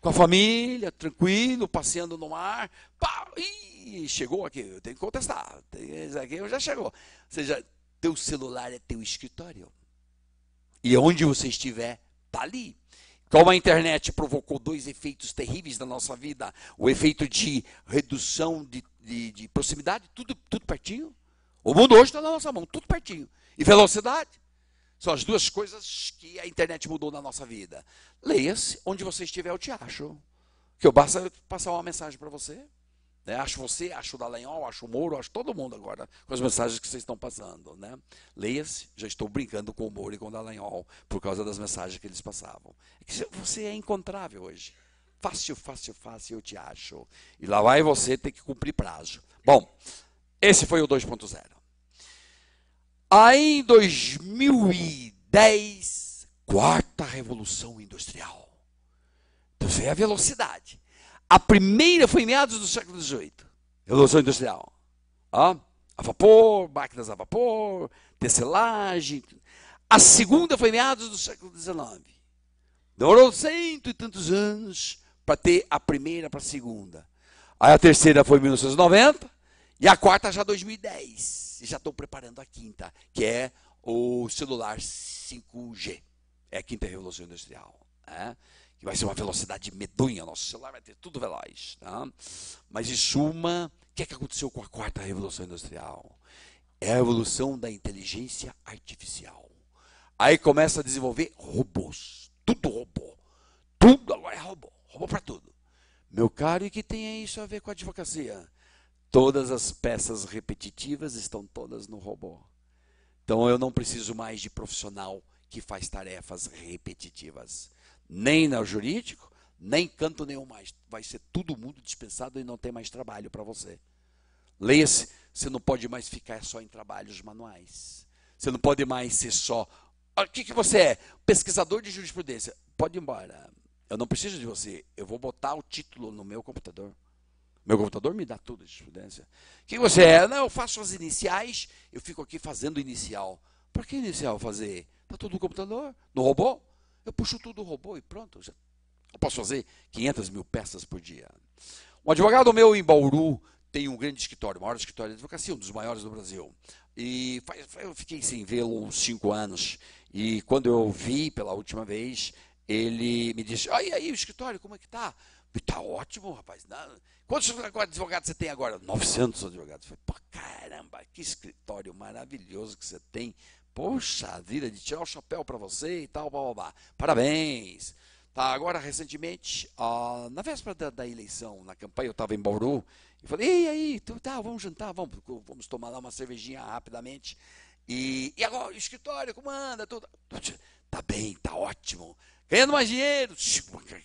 com a família, tranquilo, passeando no mar. Pá, ih, chegou aqui, eu tenho que contestar. aqui já chegou. Você já, teu celular é teu escritório. E onde você estiver, está ali. Como a internet provocou dois efeitos terríveis na nossa vida: o efeito de redução de, de, de proximidade, tudo, tudo pertinho o mundo hoje está na nossa mão, tudo pertinho. E velocidade. São as duas coisas que a internet mudou na nossa vida. Leia-se, onde você estiver, eu te acho. Que eu basta passar uma mensagem para você. Né? Acho você, acho o Dallagnol, acho o Moro, acho todo mundo agora, com as mensagens que vocês estão passando. Né? Leia-se, já estou brincando com o Moro e com o Dallagnol, por causa das mensagens que eles passavam. É você é encontrável hoje. Fácil, fácil, fácil, eu te acho. E lá vai você ter que cumprir prazo. Bom, esse foi o 2.0. Aí em 2010, quarta revolução industrial. Então foi a velocidade. A primeira foi em meados do século XVIII. Revolução industrial. Ah, a vapor, máquinas a vapor, tecelagem. A segunda foi em meados do século XIX. Demorou cento e tantos anos para ter a primeira para a segunda. Aí a terceira foi em 1990. E a quarta já 2010. E já estão preparando a quinta, que é o celular 5G. É a quinta revolução industrial. Né? Que vai ser uma velocidade medonha. Nosso celular vai ter tudo veloz. Tá? Mas, em suma, o que, é que aconteceu com a quarta revolução industrial? É a evolução da inteligência artificial. Aí começa a desenvolver robôs. Tudo robô. Tudo agora é robô. Robô para tudo. Meu caro, e que tem isso a ver com a advocacia? Todas as peças repetitivas estão todas no robô. Então eu não preciso mais de profissional que faz tarefas repetitivas. Nem no jurídico, nem canto nenhum mais. Vai ser todo mundo dispensado e não tem mais trabalho para você. Leia-se, você não pode mais ficar só em trabalhos manuais. Você não pode mais ser só. O ah, que, que você é? Pesquisador de jurisprudência. Pode ir embora. Eu não preciso de você. Eu vou botar o título no meu computador. Meu computador me dá tudo de jurisprudência. O que você é? Não, eu faço as iniciais, eu fico aqui fazendo inicial. Para que inicial fazer? Está tudo no computador, no robô. Eu puxo tudo no robô e pronto. Eu posso fazer 500 mil peças por dia. Um advogado meu em Bauru tem um grande escritório, o maior escritório de advocacia, um dos maiores do Brasil. E eu fiquei sem vê-lo uns cinco anos. E quando eu vi pela última vez, ele me disse: ah, e aí, o escritório, como é que tá? Está ótimo, rapaz. Não, Quantos advogados você tem agora? 900 advogados. Eu falei, pô, caramba, que escritório maravilhoso que você tem. Poxa vida, de tirar o chapéu para você e tal, blá, blá, blá. Parabéns. Tá, agora, recentemente, na véspera da, da, eleição, na campanha, eu estava em Bauru, e falei, e aí, tu, tá, vamos jantar, vamos, vamos tomar lá uma cervejinha rapidamente. E, e agora, o escritório, como anda? Tudo. Tá bem, tá ótimo. Ganhando mais dinheiro,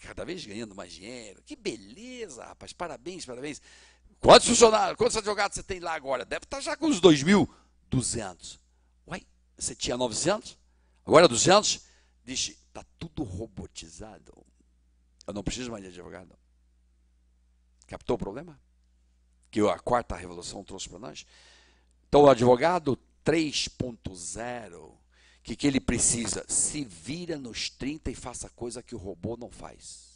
cada vez ganhando mais dinheiro. Que beleza, rapaz, parabéns, parabéns. Quantos funcionários, quantos advogados você tem lá agora? Deve estar tá já com uns 2.200. Uai, você tinha 900? Agora 200? Diz, está tudo robotizado. Eu não preciso mais de advogado. Captou o problema? Que a quarta revolução trouxe para nós? Então, o advogado 3.0 que, que ele precisa? Se vira nos 30 e faça coisa que o robô não faz.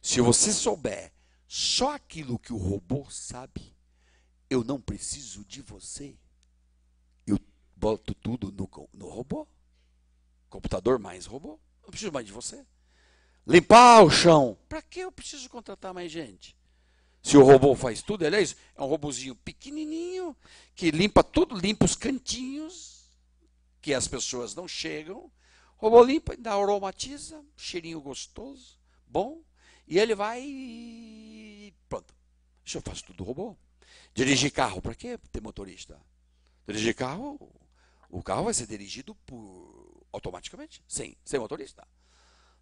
Se você souber só aquilo que o robô sabe, eu não preciso de você. Eu boto tudo no, no robô. Computador mais robô. Não preciso mais de você. Limpar o chão. Para que eu preciso contratar mais gente? Se o robô faz tudo, aliás, é um robozinho pequenininho que limpa tudo, limpa os cantinhos que as pessoas não chegam. Robô limpa, ainda aromatiza, cheirinho gostoso, bom, e ele vai e pronto. Isso eu faço tudo robô. Dirigir carro, para quê? Ter motorista. Dirigir carro, o carro vai ser dirigido por, automaticamente, sem, sem motorista.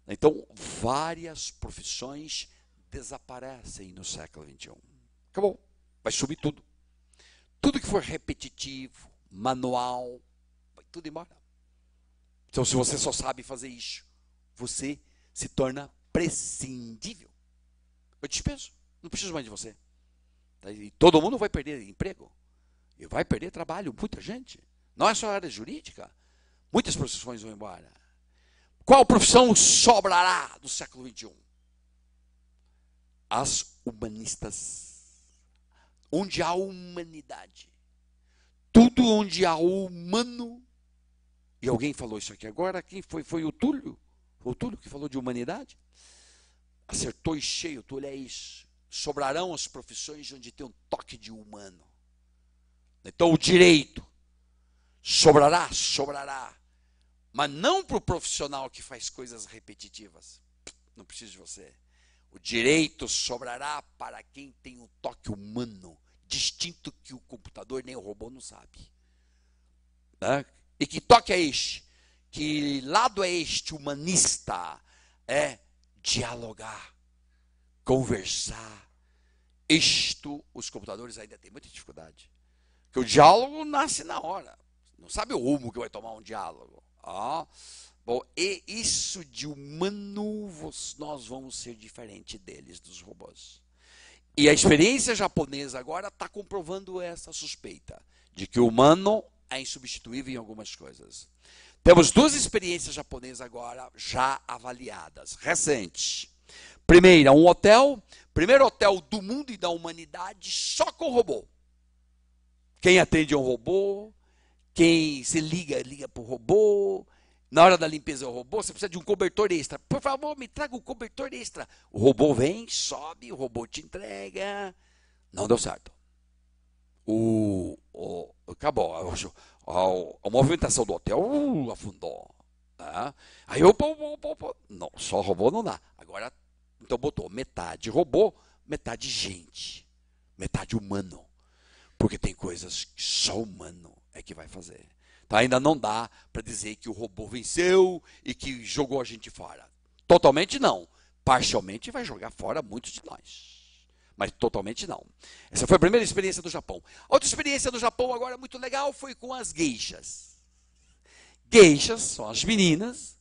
Então, várias profissões desaparecem no século XXI. Acabou. Vai subir tudo. Tudo que for repetitivo, manual, tudo embora. Então, se você só sabe fazer isso, você se torna prescindível. Eu dispenso, não preciso mais de você. Tá? E todo mundo vai perder emprego. E vai perder trabalho, muita gente. Não é só a área jurídica. Muitas profissões vão embora. Qual profissão sobrará do século XXI? As humanistas. Onde há humanidade. Tudo onde há humano e alguém falou isso aqui agora, quem foi? Foi o Túlio. O Túlio que falou de humanidade. Acertou e cheio, Túlio, é isso. Sobrarão as profissões onde tem um toque de humano. Então o direito sobrará, sobrará. Mas não para o profissional que faz coisas repetitivas. Não preciso de você. O direito sobrará para quem tem um toque humano, distinto que o computador nem o robô não sabe. Né? E que toque é este? Que lado é este humanista? É dialogar, conversar. Isto os computadores ainda têm muita dificuldade. Porque o diálogo nasce na hora. Não sabe o rumo que vai tomar um diálogo. Ah, bom, e isso de humano, nós vamos ser diferente deles, dos robôs. E a experiência japonesa agora está comprovando essa suspeita de que o humano é insubstituível em algumas coisas. Temos duas experiências japonesas agora já avaliadas, recentes. Primeira, um hotel, primeiro hotel do mundo e da humanidade só com robô. Quem atende é um robô, quem se liga, liga para o robô. Na hora da limpeza, é o robô, você precisa de um cobertor extra. Por favor, me traga um cobertor extra. O robô vem, sobe, o robô te entrega. Não deu certo o, o acabou, a, a, a, movimentação do hotel uh, afundou. Né? Aí, opa, opa, opa, não, só robô não dá. Agora, então botou metade robô, metade gente, metade humano. Porque tem coisas que só humano é que vai fazer. Então ainda não dá para dizer que o robô venceu e que jogou a gente fora. Totalmente não. Parcialmente vai jogar fora muitos de nós mas totalmente não. Essa foi a primeira experiência do Japão. Outra experiência do Japão agora muito legal foi com as geixas. Geixas são as meninas,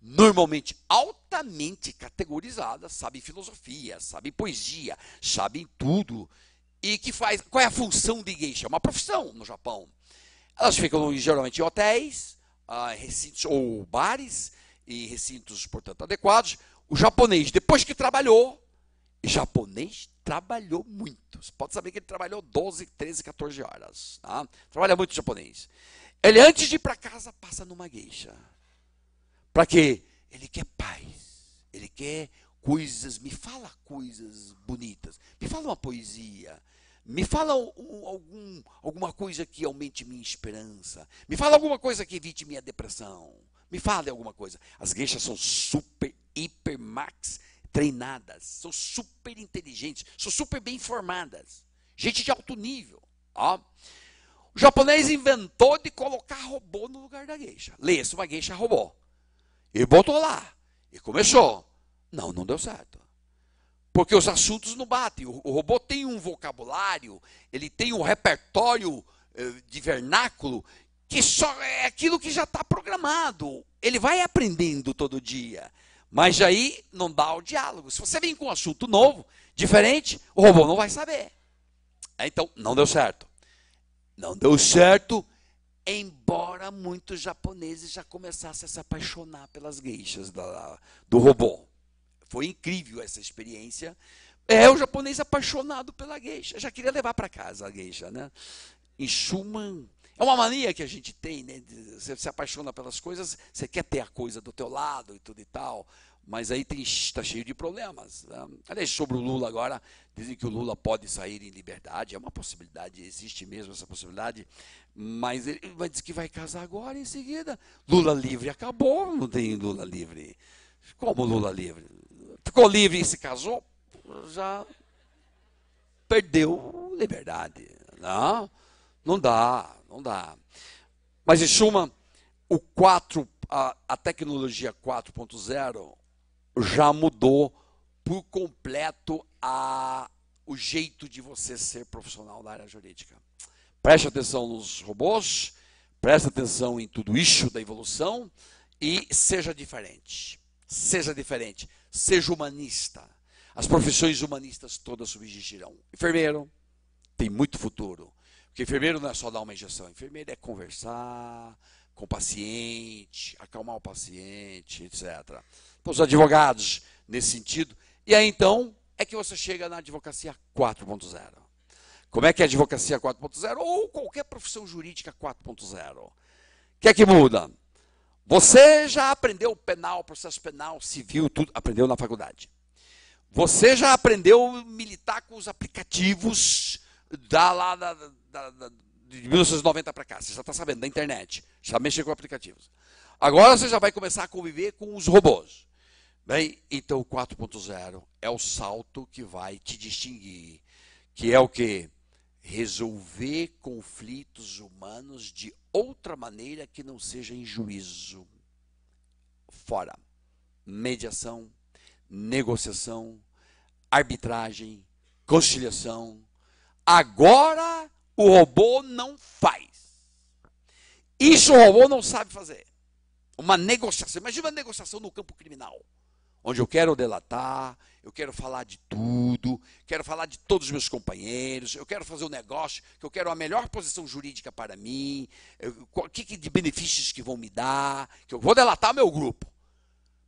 normalmente altamente categorizadas, sabem filosofia, sabem poesia, sabem tudo. E que faz, qual é a função de geixa? É uma profissão no Japão. Elas ficam geralmente em hotéis, ah, recintos ou bares, e recintos, portanto, adequados. O japonês, depois que trabalhou, japonês trabalhou muito. Você pode saber que ele trabalhou 12, 13, 14 horas. Tá? Trabalha muito japonês. Ele, antes de ir para casa, passa numa gueixa. Para quê? Ele quer paz. Ele quer coisas. Me fala coisas bonitas. Me fala uma poesia. Me fala algum, alguma coisa que aumente minha esperança. Me fala alguma coisa que evite minha depressão. Me fale alguma coisa. As gueixas são super, hiper, max treinadas, são super inteligentes, são super bem informadas, gente de alto nível. Ó. O japonês inventou de colocar robô no lugar da geisha. Lê-se uma geisha robô. E botou lá. E começou. Não, não deu certo. Porque os assuntos não batem. O, robô tem um vocabulário, ele tem um repertório eh, de vernáculo que só é aquilo que já está programado. Ele vai aprendendo todo dia. Mas aí não dá o diálogo. Se você vir com um assunto novo, diferente, o robô não vai saber. É, então, não deu certo. Não deu certo, embora muitos japoneses já começassem a se apaixonar pelas geixas do robô. Foi incrível essa experiência. É o japonês apaixonado pela geisha. Já queria levar para casa a geisha, né? Em Schumann, é uma mania que a gente tem, né? Você se apaixona pelas coisas, você quer ter a coisa do teu lado e tudo e tal, mas aí está cheio de problemas. Ah, aliás, sobre o Lula agora, dizem que o Lula pode sair em liberdade, é uma possibilidade, existe mesmo essa possibilidade, mas ele vai dizer que vai casar agora em seguida. Lula livre acabou, não tem Lula livre. Como Lula livre? Ficou livre e se casou, já perdeu liberdade. Não? Né? Não dá, não dá. Mas em suma, o 4, a, a tecnologia 4.0 já mudou por completo a, o jeito de você ser profissional na área jurídica. Preste atenção nos robôs, preste atenção em tudo isso da evolução e seja diferente. Seja diferente, seja humanista. As profissões humanistas todas subsistirão. Enfermeiro tem muito futuro. Porque enfermeiro não é só dar uma injeção, enfermeiro é conversar com o paciente, acalmar o paciente, etc. Então, os advogados nesse sentido. E aí então é que você chega na advocacia 4.0. Como é que é a advocacia 4.0 ou qualquer profissão jurídica 4.0? O que é que muda? Você já aprendeu penal, processo penal, civil, tudo, aprendeu na faculdade. Você já aprendeu militar com os aplicativos da lá da, da, da, de 1990 para cá, você já está sabendo, da internet, já mexeu com aplicativos. Agora você já vai começar a conviver com os robôs. Bem, então o 4.0 é o salto que vai te distinguir, que é o que? Resolver conflitos humanos de outra maneira que não seja em juízo. Fora. Mediação, negociação, arbitragem, conciliação. Agora o robô não faz. Isso o robô não sabe fazer. Uma negociação. Imagina uma negociação no campo criminal, onde eu quero delatar, eu quero falar de tudo, quero falar de todos os meus companheiros, eu quero fazer um negócio, que eu quero a melhor posição jurídica para mim, o que, que, de benefícios que vão me dar, que eu vou delatar meu grupo.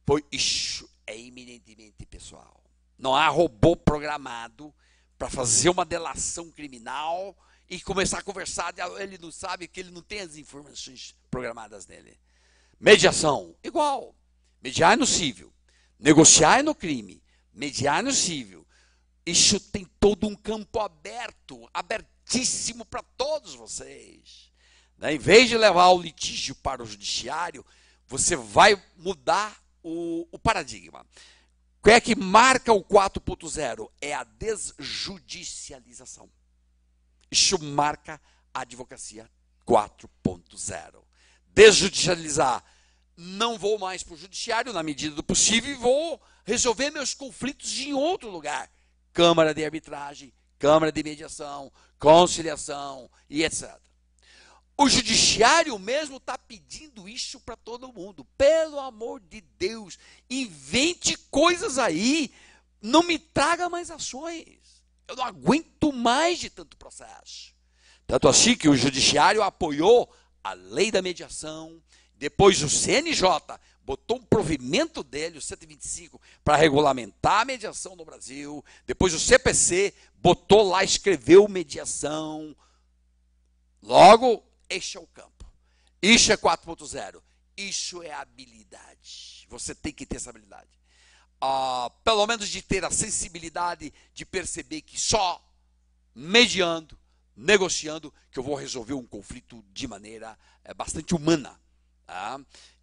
Pois isso é eminentemente pessoal. Não há robô programado para fazer uma delação criminal e começar a conversar, ele não sabe que ele não tem as informações programadas nele. Mediação, igual. Mediar no civil, negociar no crime, mediar no civil. Isso tem todo um campo aberto, abertíssimo para todos vocês. Né? Em vez de levar o litígio para o judiciário, você vai mudar o, o paradigma. O que é que marca o 4.0? É a desjudicialização. Isso marca a advocacia 4.0. Desjudicializar. Não vou mais para o judiciário na medida do possível e vou resolver meus conflitos em outro lugar. Câmara de arbitragem, Câmara de mediação, conciliação e etc. O judiciário mesmo está pedindo isso para todo mundo. Pelo amor de Deus, invente coisas aí. Não me traga mais ações. Eu não aguento mais de tanto processo. Tanto assim que o judiciário apoiou a lei da mediação, depois o CNJ botou um provimento dele, o 125, para regulamentar a mediação no Brasil, depois o CPC botou lá, escreveu mediação. Logo, este é o campo. Isso é 4.0. Isso é habilidade. Você tem que ter essa habilidade ah, pelo menos de ter a sensibilidade de perceber que só mediando, negociando, que eu vou resolver um conflito de maneira é, bastante humana. Tá?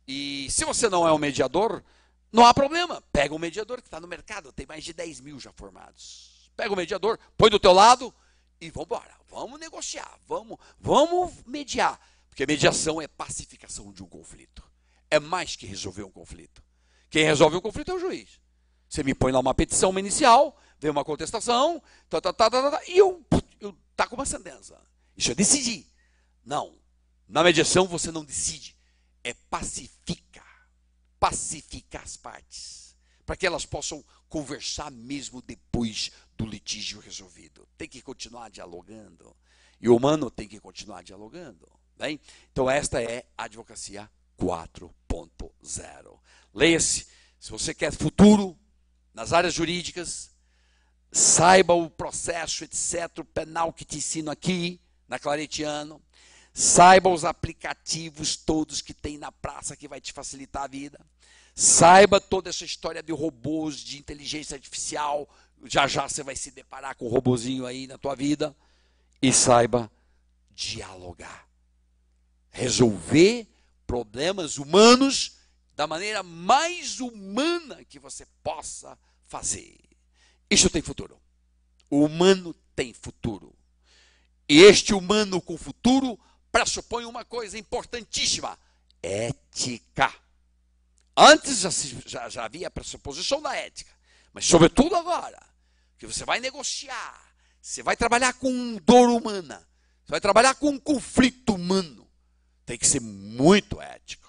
E se você não é um mediador, não há problema. Pega um mediador que está no mercado, tem mais de 10 mil já formados. Pega o mediador, põe do teu lado e vamos embora. Vamos negociar, vamos, vamos mediar. Porque mediação é pacificação de um conflito. É mais que resolver um conflito. Quem resolve um conflito é o juiz. Você me põe lá uma petição uma inicial, vem uma contestação, tá, tá, tá, tá, tá, tá e eu, eu taco uma sentença. Isso é decidir. Não. Na mediação você não decide. É pacifica. Pacifica as partes. Para que elas possam conversar mesmo depois do litígio resolvido. Tem que continuar dialogando. E o humano tem que continuar dialogando. Bem? Então, esta é a advocacia 4.0. Leia-se. Se você quer futuro, nas áreas jurídicas, saiba o processo, etc., o penal que te ensino aqui, na Claretiano, saiba os aplicativos todos que tem na praça que vai te facilitar a vida, saiba toda essa história de robôs, de inteligência artificial, já já você vai se deparar com um robozinho aí na tua vida, e saiba dialogar, resolver problemas humanos da maneira mais humana que você possa fazer. Isso tem futuro. O humano tem futuro. E este humano com futuro pressupõe uma coisa importantíssima: ética. Antes já, já, já havia a pressuposição da ética, mas, sobretudo, agora, que você vai negociar, você vai trabalhar com dor humana, você vai trabalhar com um conflito humano. Tem que ser muito ético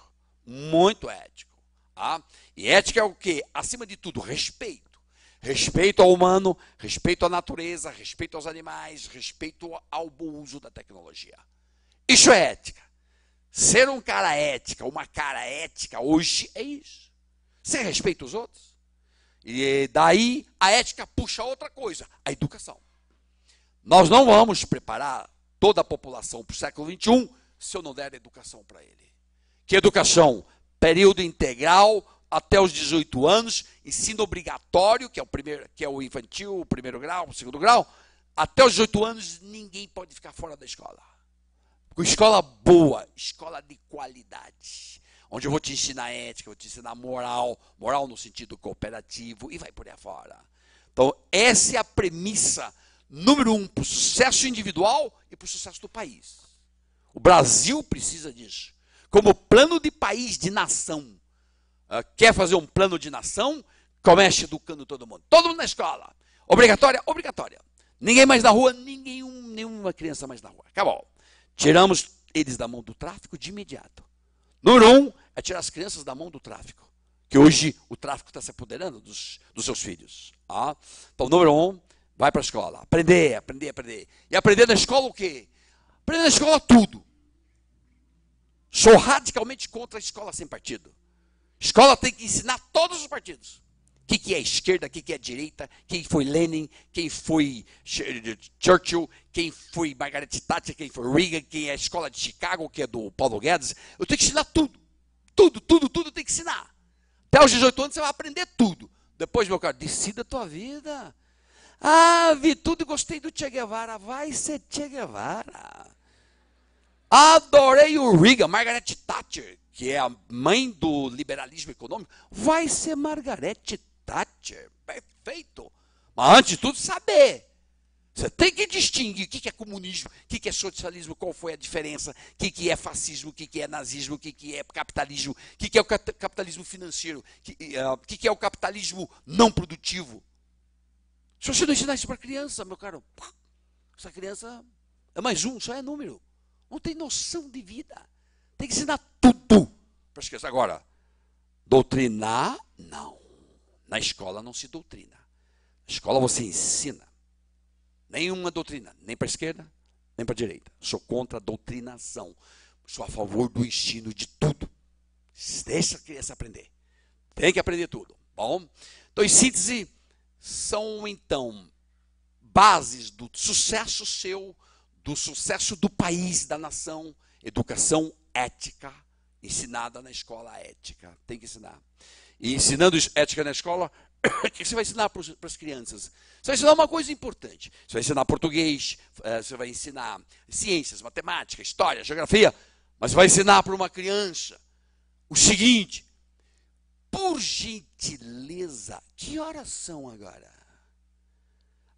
muito ético. Tá? E ética é o quê? Acima de tudo, respeito. Respeito ao humano, respeito à natureza, respeito aos animais, respeito ao bom uso da tecnologia. Isso é ética. Ser um cara ética, uma cara ética hoje é isso. Você respeita os outros. E daí a ética puxa outra coisa, a educação. Nós não vamos preparar toda a população para o século XXI se eu não der educação para ele. Que educação? Período integral até os 18 anos, ensino obrigatório, que é o primeiro, que é o infantil, o primeiro grau, o segundo grau, até os 18 anos ninguém pode ficar fora da escola. Com escola boa, escola de qualidade, onde eu vou te ensinar ética, vou te ensinar moral, moral no sentido cooperativo e vai por aí fora. Então, essa é a premissa número um para o sucesso individual e para o sucesso do país. O Brasil precisa disso como plano de país, de nação. Ah, quer fazer um plano de nação? Comece é educando todo mundo. Todo mundo na escola. Obrigatória? Obrigatória. Ninguém mais na rua, ninguém, nenhuma criança mais na rua. Acabou. Tiramos eles da mão do tráfico de imediato. Número um é tirar as crianças da mão do tráfico. Que hoje o tráfico está se apoderando dos, dos seus filhos. Ah, então, número um, vai para a escola. Aprender, aprender, aprender. E aprender na escola o quê? Aprender na escola tudo. Sou radicalmente contra a escola sem partido. Escola tem que ensinar todos os partidos. O que, que é esquerda, o que, que é direita, quem foi Lenin, quem foi Churchill, quem foi Margaret Thatcher, quem foi Reagan, quem é a escola de Chicago, que é do Paulo Guedes. Eu tenho que ensinar tudo. Tudo, tudo, tudo tem que ensinar. Até os 18 anos você vai aprender tudo. Depois, meu caro, decida a tua vida. Ah, vi tudo e gostei do Che Guevara. Vai ser Che Guevara. Adorei o Reagan, Margaret Thatcher, que é a mãe do liberalismo econômico. Vai ser Margaret Thatcher. Perfeito. Mas antes de tudo, saber. Você tem que distinguir o que é comunismo, o que é socialismo, qual foi a diferença, o que é fascismo, o que é nazismo, o que é capitalismo, o que é o capitalismo financeiro, o eh, que é o capitalismo não produtivo. Se você não ensinar isso para a criança, meu caro, essa criança é mais um, só é número. Não tem noção de vida. Tem que ensinar tudo. Para esquecer. Agora, doutrinar, não. Na escola não se doutrina. Na escola você ensina. Nenhuma doutrina, nem para a esquerda, nem para a direita. Sou contra a doutrinação. Sou a favor do ensino de tudo. Deixa a criança aprender. Tem que aprender tudo. Bom, então, em síntese, são então bases do sucesso seu do sucesso do país, da nação, educação ética, ensinada na escola ética. Tem que ensinar. E ensinando ética na escola, o que você vai ensinar para as crianças? Você vai ensinar uma coisa importante. Você vai ensinar português, eh, você vai ensinar ciências, matemática, história, geografia, mas você vai ensinar para uma criança o seguinte: por gentileza, que horas são agora?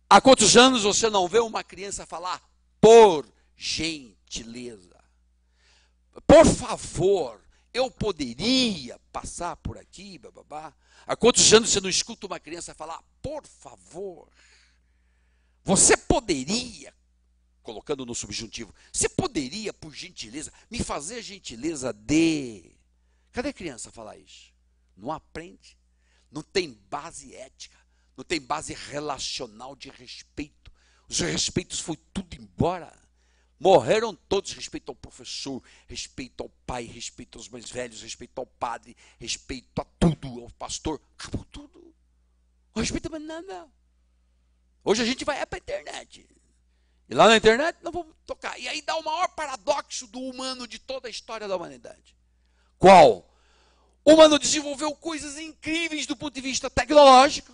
Há quantos anos você não vê uma criança falar por gentileza. Por favor, eu poderia passar por aqui, bababá. Há quantos anos você não escuta uma criança falar, por favor? Você poderia, colocando no subjuntivo, você poderia, por gentileza, me fazer gentileza de. Cadê a criança falar isso? Não aprende. Não tem base ética. Não tem base relacional de respeito os respeitos foi tudo embora. Morreram todos, respeito ao professor, respeito ao pai, respeito aos mais velhos, respeito ao padre, respeito a tudo, ao pastor. Acabou tudo. Não respeita mais nada. Hoje a gente vai é para a internet. E lá na internet não vamos tocar. E aí dá o maior paradoxo do humano de toda a história da humanidade. Qual? O humano desenvolveu coisas incríveis do ponto de vista tecnológico.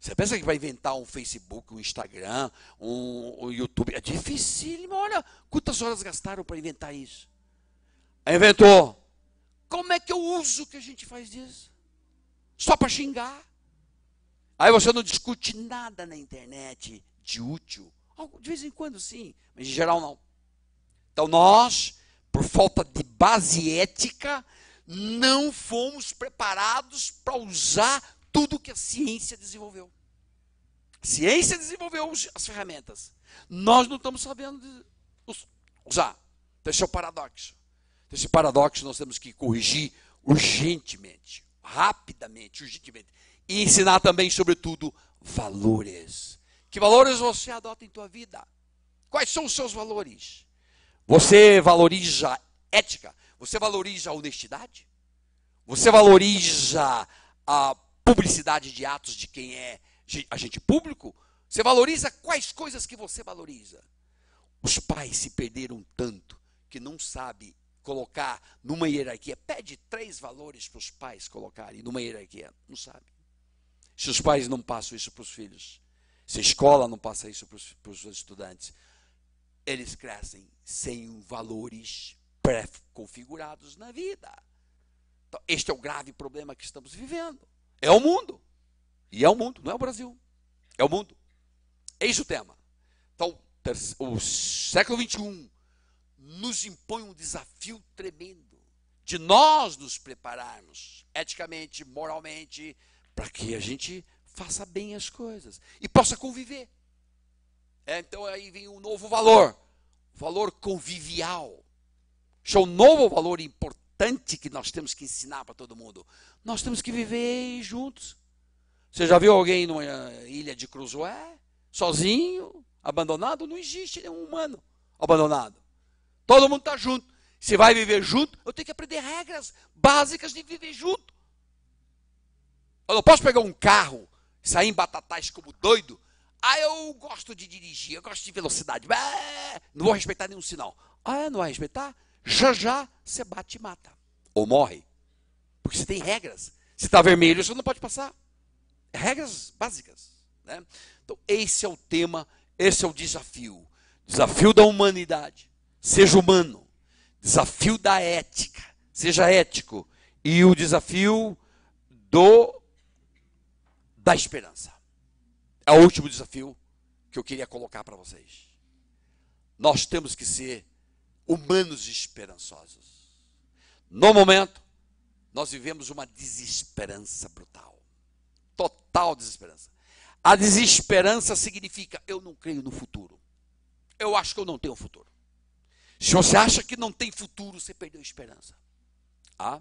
Você pensa que vai inventar um Facebook, um Instagram, um, um YouTube? É dificílimo. Olha quantas horas gastaram para inventar isso. Aí inventou. Como é que eu uso que a gente faz isso? Só para xingar. Aí você não discute nada na internet de útil. De vez em quando sim, mas em geral não. Então nós, por falta de base ética, não fomos preparados para usar tudo que a ciência desenvolveu. A ciência desenvolveu as ferramentas. Nós não estamos sabendo usar. Então, esse é o paradoxo. Então, esse paradoxo nós temos que corrigir urgentemente, rapidamente, urgentemente. E ensinar também, sobretudo, valores. Que valores você adota em tua vida? Quais são os seus valores? Você valoriza ética? Você valoriza a honestidade? Você valoriza a publicidade de atos de quem é agente público, você valoriza quais coisas que você valoriza. Os pais se perderam tanto que não sabe colocar numa hierarquia. Pede três valores para os pais colocarem numa hierarquia. Não sabe. Se os pais não passam isso para os filhos, se a escola não passa isso para os, seus estudantes, eles crescem sem valores pré-configurados na vida. Então, este é o grave problema que estamos vivendo. É o mundo. E é o mundo, não é o Brasil. É o mundo. Eis o tema. Então, o século XXI nos impõe um desafio tremendo de nós nos prepararmos eticamente, moralmente, para que a gente faça bem as coisas e possa conviver. É, então aí vem um novo valor, valor convivial. Isso é um novo valor importante importante que nós temos que ensinar para todo mundo. Nós temos que viver juntos. Você já viu alguém numa eh, ilha de Cruzoé, sozinho, abandonado? Não existe nenhum humano abandonado. Todo mundo está junto. Se vai viver junto, eu tenho que aprender regras básicas de viver junto. Eu não posso pegar um carro, sair em batatais como doido. Ah, eu gosto de dirigir, eu gosto de velocidade. É, não vou respeitar nenhum sinal. Ah, é, não vai respeitar? já já você bate e mata. Ou morre. Porque você tem regras. Se está vermelho, você não pode passar. Regras básicas. Né? Então, esse é o tema, esse é o desafio. Desafio da humanidade. Seja humano. Desafio da ética. Seja ético. E o desafio do da esperança. É o último desafio que eu queria colocar para vocês. Nós temos que ser humanos esperançosos. No momento, nós vivemos uma desesperança brutal. Total desesperança. A desesperança significa eu não creio no futuro. Eu acho que eu não tenho futuro. Se você acha que não tem futuro, você perdeu a esperança. Ah?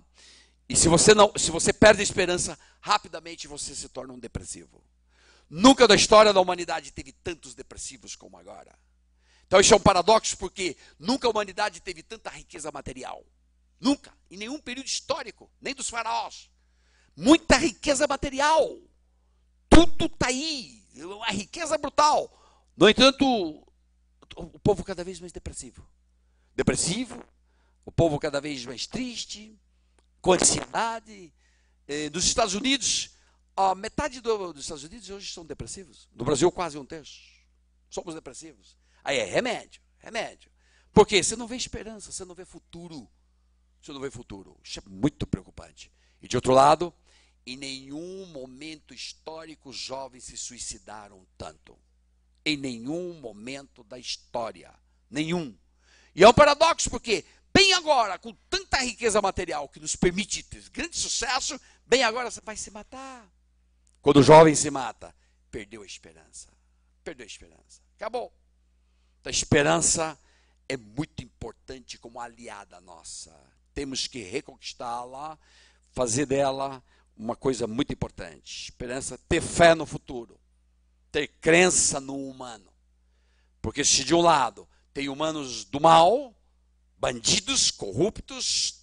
E se você não, se você perde a esperança, rapidamente você se torna um depressivo. Nunca na história da humanidade teve tantos depressivos como agora. Então isso é um paradoxo porque nunca a humanidade teve tanta riqueza material. Nunca, em nenhum período histórico, nem dos faraós. Muita riqueza material. Tudo está aí. Uma é riqueza brutal. No entanto, o povo cada vez mais depressivo. Depressivo, o povo cada vez mais triste, com ansiedade. Nos eh, Estados Unidos, a metade dos Estados Unidos hoje são depressivos. No Brasil, quase um terço. Somos depressivos. Aí é remédio, remédio. Porque você não vê esperança, você não vê futuro. Você não vê futuro. Isso é muito preocupante. E de outro lado, em nenhum momento histórico os jovens se suicidaram tanto. Em nenhum momento da história. Nenhum. E é um paradoxo, porque bem agora, com tanta riqueza material que nos permite ter grande sucesso, bem agora você vai se matar. Quando o jovem se mata, perdeu a esperança. Perdeu a esperança. Acabou. Então, a esperança é muito importante como aliada nossa. Temos que reconquistá-la, fazer dela uma coisa muito importante. Esperança, ter fé no futuro, ter crença no humano. Porque se de um lado tem humanos do mal, bandidos, corruptos,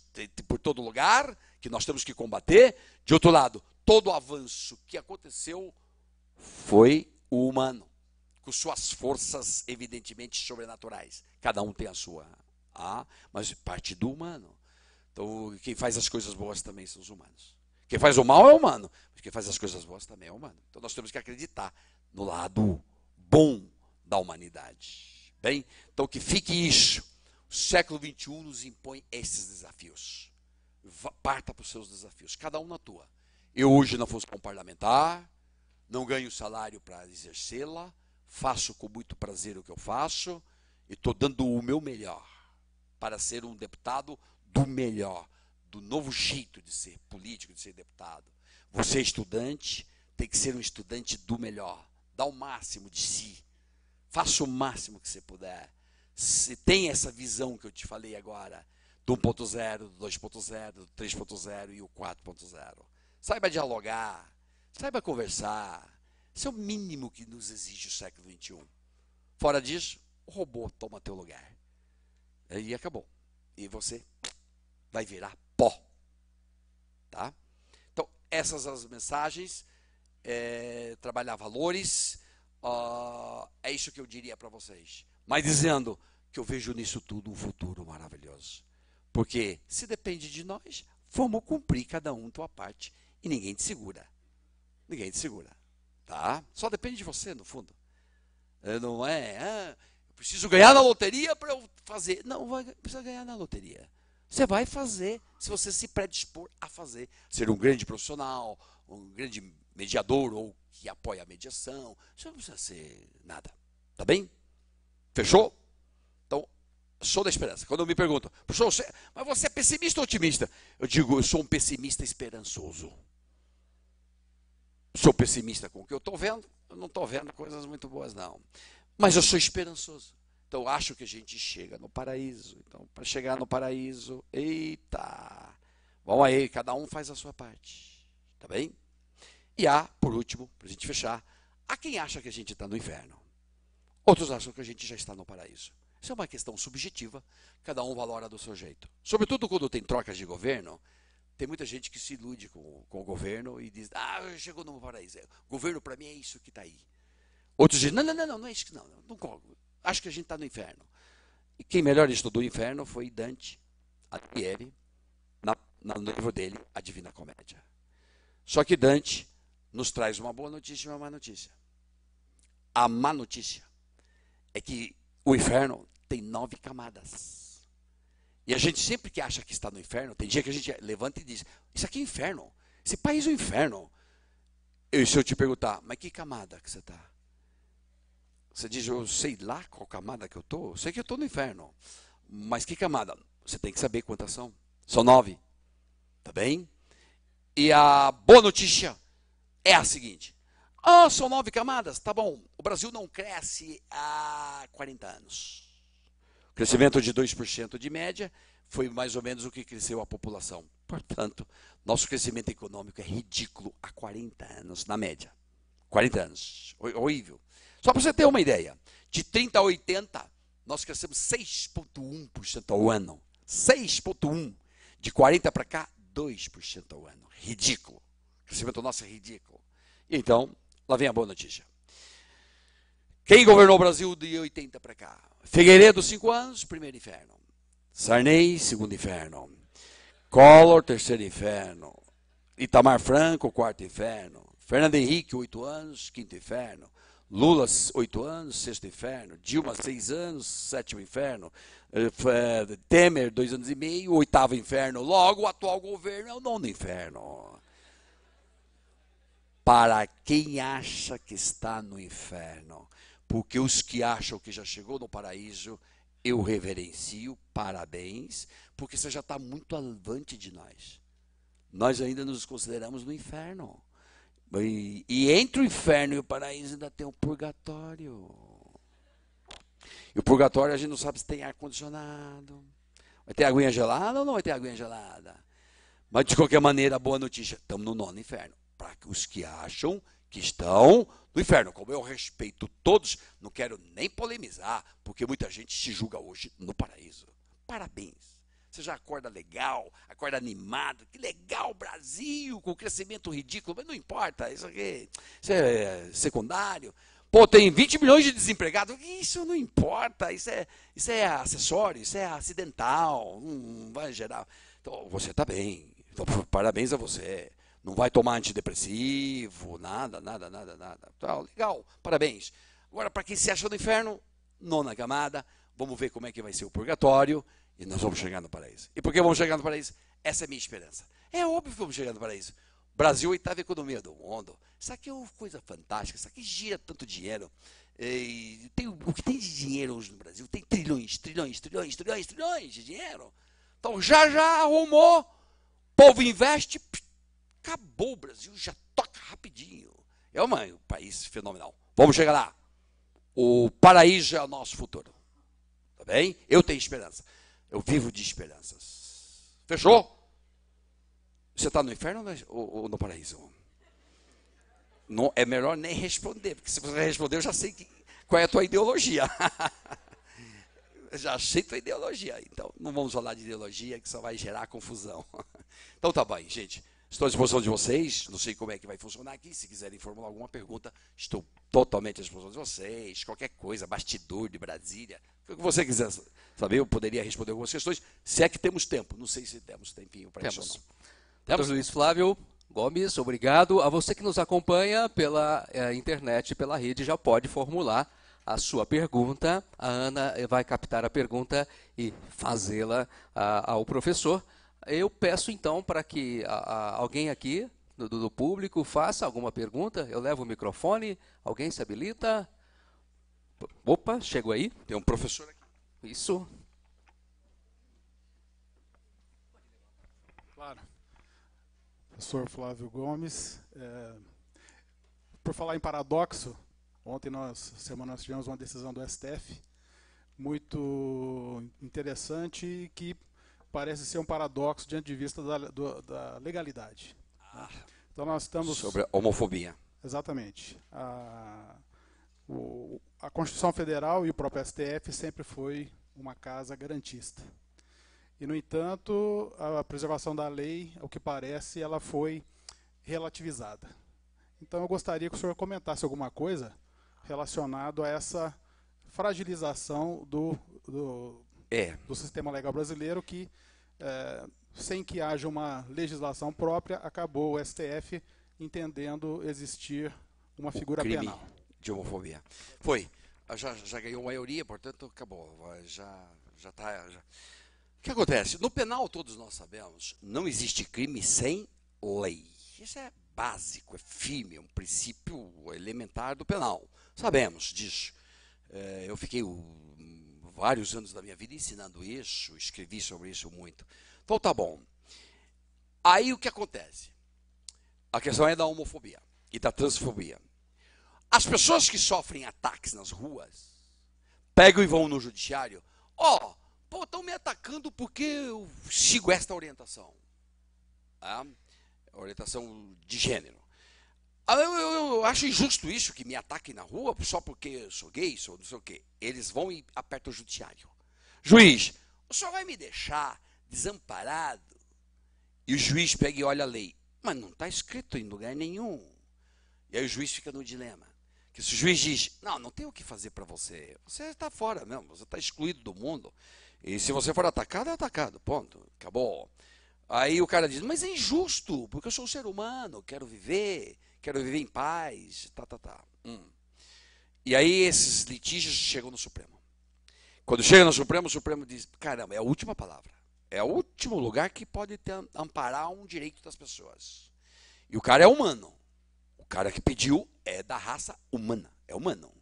por todo lugar, que nós temos que combater, de outro lado, todo o avanço que aconteceu foi o humano com suas forças evidentemente sobrenaturais. Cada um tem a sua, ah, mas parte do humano. Então, quem faz as coisas boas também são os humanos. Quem faz o mal é o humano, mas quem faz as coisas boas também é o humano. Então, nós temos que acreditar no lado bom da humanidade. Bem, então que fique isso. O século XXI nos impõe esses desafios. Parta para os seus desafios, cada um na tua. Eu hoje não fosse um parlamentar, não ganho salário para exercê-la, faço com muito prazer o que eu faço e estou dando o meu melhor para ser um deputado do melhor, do novo jeito de ser político, de ser deputado. Você, é estudante, tem que ser um estudante do melhor. Dá o máximo de si. Faça o máximo que você puder. Se tem essa visão que eu te falei agora, do 1.0, do 2.0, do 3.0 e o 4.0. Saiba dialogar, saiba conversar, isso é o mínimo que nos exige o século XXI. Fora disso, o robô toma teu lugar. E acabou. E você vai virar pó. Tá? Então, essas as mensagens. É, trabalhar valores. Uh, é isso que eu diria para vocês. Mas dizendo que eu vejo nisso tudo um futuro maravilhoso. Porque se depende de nós, vamos cumprir cada um tua parte. E ninguém te segura. Ninguém te segura. Tá? Só depende de você, no fundo. É, não é, ah, eu preciso ganhar na loteria para eu fazer. Não, vai, precisa ganhar na loteria. Você vai fazer se você se predispor a fazer. Ser um grande profissional, um grande mediador ou que apoia a mediação. Você não precisa ser nada. Tá bem? Fechou? Então, sou da esperança. Quando me perguntam, professor, você, mas você é pessimista ou otimista? Eu digo, eu sou um pessimista esperançoso sou pessimista com o que eu estou vendo, eu não estou vendo coisas muito boas, não. Mas eu sou esperançoso. Então acho que a gente chega no paraíso. Então, para chegar no paraíso, eita! Vamos aí, cada um faz a sua parte. Tá bem? E há, por último, para a gente fechar, há quem acha que a gente está no inferno. Outros acham que a gente já está no paraíso. Isso é uma questão subjetiva, cada um valora do seu jeito. Sobretudo quando tem trocas de governo, tem muita gente que se ilude com, com o governo e diz: ah, chegou no paraíso. O governo para mim é isso que está aí. Outros dizem: não, não, não, não, não é isso que não, não, não acho que a gente está no inferno. E quem melhor estudou o inferno foi Dante Alighieri, na, na, no livro dele, A Divina Comédia. Só que Dante nos traz uma boa notícia e uma má notícia. A má notícia é que o inferno tem nove camadas. E a gente sempre que acha que está no inferno, tem dia que a gente levanta e diz: Isso aqui é inferno. Esse país é um inferno. E se eu te perguntar, mas que camada que você está? Você diz, eu sei lá qual camada que eu estou? sei que eu estou no inferno. Mas que camada? Você tem que saber quantas são. São nove. Tá bem? E a boa notícia é a seguinte: Ah, são nove camadas. Tá bom. O Brasil não cresce há 40 anos. Crescimento de 2% de média foi mais ou menos o que cresceu a população. Portanto, nosso crescimento econômico é ridículo há 40 anos, na média. 40 anos. Horrível. Só para você ter uma ideia, de 30 a 80, nós crescemos 6,1% ao ano. 6,1%. De 40 para cá, 2% ao ano. Ridículo. O crescimento nosso é ridículo. Então, lá vem a boa notícia. Quem governou o Brasil de 80 para cá? Figueiredo, cinco anos, primeiro inferno. Sarney, segundo inferno. Collor, terceiro inferno. Itamar Franco, quarto inferno. Fernando Henrique, oito anos, quinto inferno. Lula, oito anos, sexto inferno. Dilma, seis anos, sétimo inferno. Eh, eh, Temer, dois anos e meio, oitavo inferno. Logo, o atual governo é o nono inferno. Para quem acha que está no inferno, porque os que acham que já chegou no paraíso, eu reverencio, parabéns, porque você já está muito avante de nós. Nós ainda nos consideramos no inferno. E, e entre o inferno e o paraíso ainda tem o purgatório. E o purgatório a gente não sabe se tem ar-condicionado. Vai ter aguinha gelada ou não vai ter aguinha gelada? Mas de qualquer maneira, boa notícia: estamos no nono inferno. Para os que acham que estão no inferno. Como eu respeito todos, não quero nem polemizar, porque muita gente se julga hoje no paraíso. Parabéns. Você já acorda legal, acorda animado. Que legal, Brasil, com crescimento ridículo. Mas não importa, isso aqui isso é secundário. Pô, tem 20 milhões de desempregados. Isso não importa, isso é, isso é acessório, isso é acidental, não vai gerar. Então, você está bem. Então, parabéns a você. Não vai tomar antidepressivo, nada, nada, nada, nada. Tá, legal, parabéns. Agora, para quem se acha no inferno, nona camada, vamos ver como é que vai ser o purgatório e nós vamos chegar no paraíso. E por que vamos chegar no paraíso? Essa é a minha esperança. É óbvio que vamos chegar no paraíso. Brasil, oitava economia do mundo. Isso aqui é uma coisa fantástica, isso aqui gira tanto dinheiro. E tem, o que tem de dinheiro hoje no Brasil? Tem trilhões, trilhões, trilhões, trilhões, trilhões de dinheiro. Então já já arrumou, povo investe, pss, acabou o Brasil, já toca rapidinho. É, é um país fenomenal. Vamos chegar lá. O paraíso é o nosso futuro. Tá bem? Eu tenho esperança. Eu vivo de esperanças. Fechou? Você está no inferno ou no paraíso? Não, é melhor nem responder, porque se você responder, eu já sei que, qual é a tua ideologia. já sei tua ideologia. Então, não vamos falar de ideologia, que só vai gerar confusão. Então, tá bem, gente. Estou à disposição de vocês. Não sei como é que vai funcionar aqui. Se quiserem formular alguma pergunta, estou totalmente à disposição de vocês. Qualquer coisa, bastidor de Brasília, o que você quiser saber, eu poderia responder algumas questões. Se é que temos tempo. Não sei se temos tempinho para isso. Temos. Temos Luiz Flávio Gomes, obrigado. A você que nos acompanha pela é, internet, pela rede, já pode formular a sua pergunta. A Ana vai captar a pergunta e fazê-la ah, ao professor. Eu peço então para que a, a, alguém aqui do, do, público faça alguma pergunta. Eu levo o microfone, alguém se habilita. Opa, chego aí. Tem um professor aqui. Isso. Claro. Professor Flávio Gomes. É, por falar em paradoxo, ontem nós, semana nós tivemos uma decisão do STF muito interessante que parece ser um paradoxo diante de vista da, do, da legalidade. Né? Ah, então nós estamos sobre a homofobia. Exatamente. A, o, a Constituição Federal e o próprio STF sempre foi uma casa garantista. E no entanto, a preservação da lei, ao que parece, ela foi relativizada. Então eu gostaria que o senhor comentasse alguma coisa relacionado a essa fragilização do, do é. do sistema legal brasileiro que, é, sem que haja uma legislação própria, acabou o STF entendendo existir uma o figura penal. De homofobia. Foi. Ah, já, já ganhou maioria, portanto, acabou. Já já está. Já... O que acontece? No penal, todos nós sabemos, não existe crime sem lei. Isso é básico, é firme, é um princípio elementar do penal. Sabemos disso. É, eu fiquei vários anos da minha vida ensinando isso, escrevi sobre isso muito. Então tá bom. Aí o que acontece? A questão é da homofobia e da transfobia. As pessoas que sofrem ataques nas ruas pegam e vão no judiciário. Ó, oh, pô, estão me atacando porque eu sigo esta orientação. Ah, orientação de gênero. Ah, eu, eu, eu, acho injusto isso, que me ataquem na rua só porque sou gay, sou não sei o quê. Eles vão e apertam o judiciário. Juiz, o senhor vai me deixar desamparado? E o juiz pega e olha a lei. Mas não está escrito em lugar nenhum. E aí o juiz fica no dilema. Que se o juiz diz, não, não tem o que fazer para você. Você está fora mesmo, você está excluído do mundo. E se você for atacado, é atacado. Ponto. Acabou. Aí o cara diz, mas é injusto, porque eu sou um ser humano, quero viver quero viver em paz, tá, tá, tá. Hum. E aí esses litígios chegam no Supremo. Quando chega no Supremo, o Supremo diz: caramba, é a última palavra. É o último lugar que pode ter, amparar um direito das pessoas. E o cara é humano. O cara que pediu é da raça humana. É humano.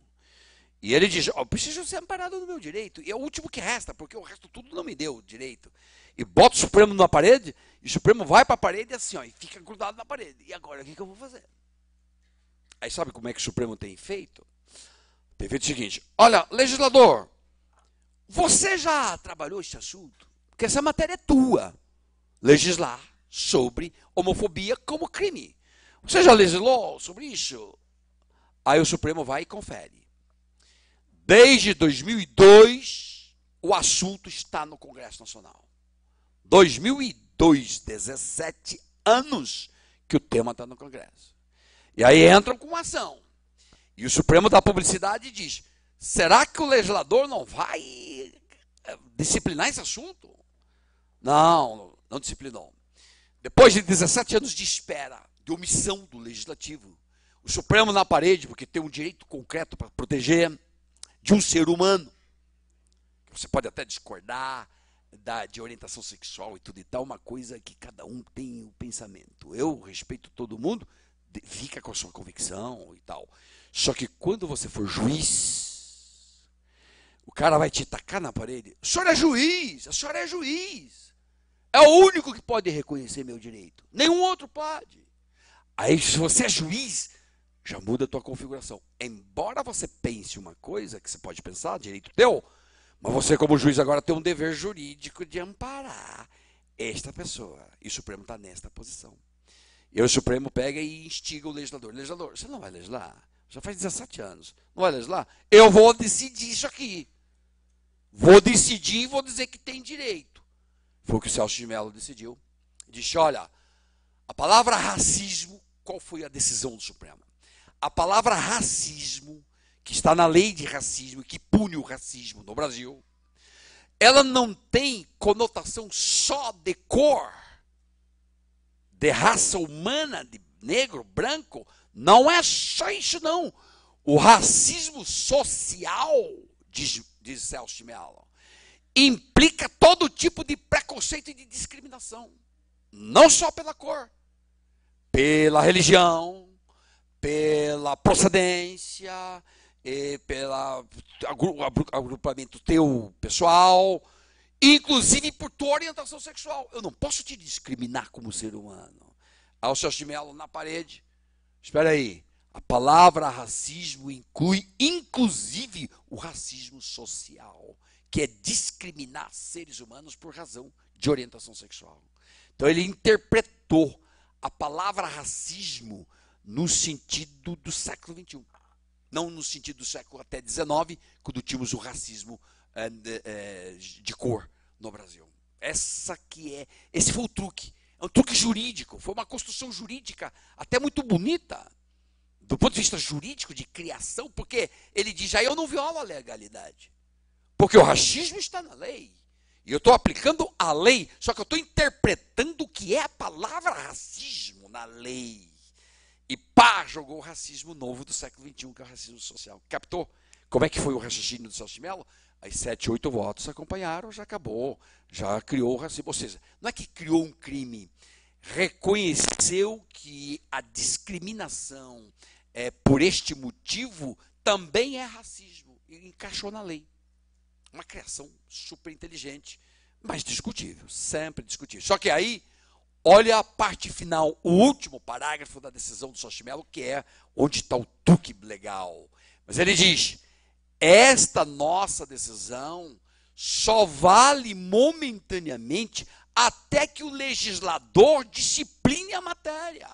E ele diz: oh, preciso ser amparado no meu direito. E é o último que resta, porque o resto tudo não me deu direito. E bota o Supremo na parede, e o Supremo vai para a parede assim, ó, e fica grudado na parede. E agora o que, que eu vou fazer? Aí sabe como é que o Supremo tem feito? Tem feito o seguinte: olha, legislador, você já trabalhou esse assunto? Porque essa matéria é tua. Legislar sobre homofobia como crime. Você já legislou sobre isso? Aí o Supremo vai e confere. Desde 2002, o assunto está no Congresso Nacional. 2002, 17 anos que o tema está no Congresso. E aí entram com uma ação. E o Supremo da Publicidade diz: será que o legislador não vai eh, disciplinar esse assunto? Não, não disciplinou. Depois de 17 anos de espera, de omissão do legislativo, o Supremo na parede, porque tem um direito concreto para proteger de um ser humano. Você pode até discordar da, de orientação sexual e tudo e tal, uma coisa que cada um tem o pensamento. Eu respeito todo mundo, fica com a sua convicção e tal. Só que quando você for juiz, o cara vai te tacar na parede. O senhor é juiz, a senhora é juiz. É o único que pode reconhecer meu direito. Nenhum outro pode. Aí, se você é juiz, já muda a tua configuração. Embora você pense uma coisa que você pode pensar, direito teu, mas você, como juiz, agora tem um dever jurídico de amparar esta pessoa. E o Supremo está nesta posição. E o Supremo pega e instiga o legislador. Legislador, você não vai legislar? Já faz 17 anos. Não vai legislar? Eu vou decidir isso aqui. Vou decidir e vou dizer que tem direito. Foi o que o Celso de Mello decidiu. Disse, olha, a palavra racismo, qual foi a decisão do Supremo? A palavra racismo, que está na lei de racismo, que pune o racismo no Brasil, ela não tem conotação só de cor de raça humana, de negro, branco, não é só isso não. O racismo social, diz, diz Celso de Mello, implica todo tipo de preconceito e de discriminação. Não só pela cor, pela religião, pela procedência, e pelo agrupamento teu pessoal, inclusive por tua orientação sexual. Eu não posso te discriminar como ser humano. Ao Chachimelo na parede. Espera aí. A palavra racismo inclui, inclusive, o racismo social, que é discriminar seres humanos por razão de orientação sexual. Então, ele interpretou a palavra racismo no sentido do século XXI, não no sentido do século até XIX, quando tínhamos o racismo social eh, eh, de cor no Brasil. Essa que é, esse foi o truque. É um truque jurídico, foi uma construção jurídica até muito bonita, do ponto de vista jurídico, de criação, porque ele diz, aí ah, eu não violo a legalidade, porque o racismo está na lei, e eu estou aplicando a lei, só que eu estou interpretando o que é a palavra racismo na lei. E pá, jogou o racismo novo do século XXI, que é o racismo social. Captou? Como é que foi o raciocínio do Celso de Mello? Aí sete, oito votos acompanharam, já acabou, já criou o racismo. Ou seja, não é que criou um crime, reconheceu que a discriminação é, por este motivo também é racismo. E encaixou na lei. Uma criação super inteligente, mas discutível, sempre discutível. Só que aí, olha a parte final, o último parágrafo da decisão do Sochimelo, que é onde está o tuque legal. Mas ele diz esta nossa decisão só vale momentaneamente até que o legislador discipline a matéria.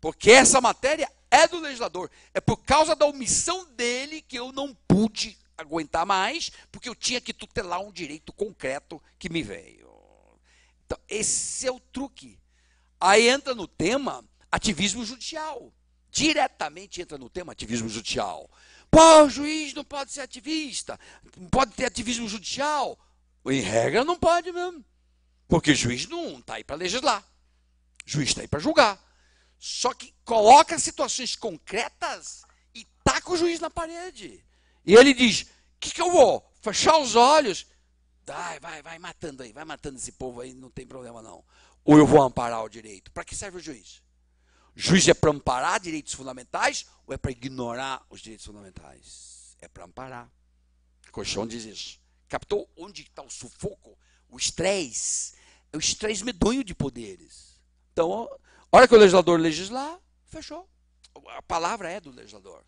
Porque essa matéria é do legislador. É por causa da omissão dele que eu não pude aguentar mais, porque eu tinha que tutelar um direito concreto que me veio. Então, esse é o truque. Aí entra no tema ativismo judicial. Diretamente entra no tema ativismo judicial. Pô, o juiz não pode ser ativista, pode ter ativismo judicial. Em regra, não pode mesmo. Porque juiz não está aí para legislar. Juiz está aí para julgar. Só que coloca situações concretas e taca o juiz na parede. E ele diz: o que, que eu vou? Fechar os olhos? Vai, vai, vai matando aí, vai matando esse povo aí, não tem problema não. Ou eu vou amparar o direito. Para que serve o juiz? Juiz é para amparar direitos fundamentais ou é para ignorar os direitos fundamentais? É para amparar. Colchão diz isso. Captou onde está o sufoco, o estresse, é o estresse medonho de poderes. Então, a hora que o legislador legislar, fechou. A palavra é do legislador.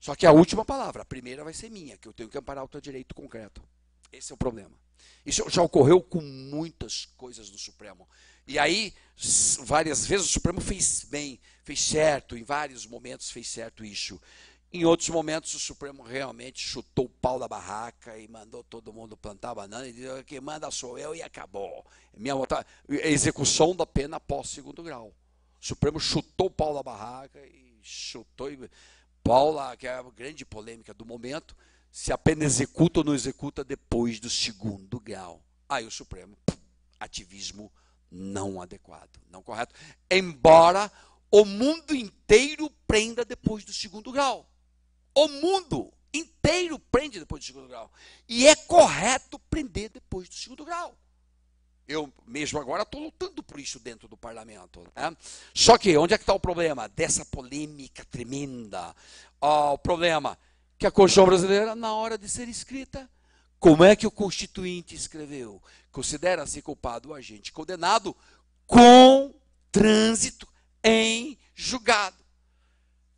Só que a última palavra, a primeira vai ser minha, que eu tenho que amparar o teu direito concreto. Esse é o problema. Isso já ocorreu com muitas coisas no Supremo. E aí, várias vezes, o Supremo fez bem, fez certo, em vários momentos fez certo isso. Em outros momentos, o Supremo realmente chutou o pau da barraca e mandou todo mundo plantar banana e disse: quem manda sou eu e acabou. É minha vontade, é execução da pena após segundo grau. O Supremo chutou o pau da barraca e chutou. E, Paula, que é a grande polêmica do momento, se a pena executa ou não executa depois do segundo grau. Aí o Supremo, ativismo não adequado, não correto. Embora o mundo inteiro prenda depois do segundo grau. O mundo inteiro prende depois do segundo grau. E é correto prender depois do segundo grau. Eu mesmo agora estou lutando por isso dentro do parlamento. Né? Só que onde é que está o problema dessa polêmica tremenda? Oh, o problema que a Constituição brasileira, na hora de ser escrita, como é que o constituinte escreveu? Considera-se culpado o agente condenado com trânsito em julgado.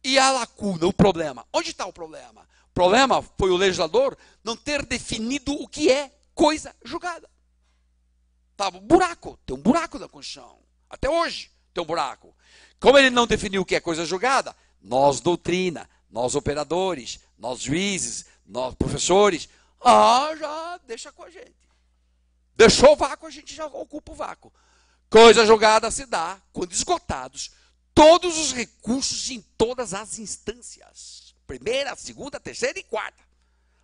E a lacuna, o problema. Onde está o problema? O problema foi o legislador não ter definido o que é coisa julgada. Tá, um buraco, tem um buraco na Constituição. Até hoje tem um buraco. Como ele não definiu o que é coisa julgada, nós doutrina, nós operadores, nós juízes, nós professores, ah, já deixa com a gente. Deixou o vácuo, a gente já ocupa o vácuo. Coisa julgada se dá quando esgotados todos os recursos em todas as instâncias: primeira, segunda, terceira e quarta.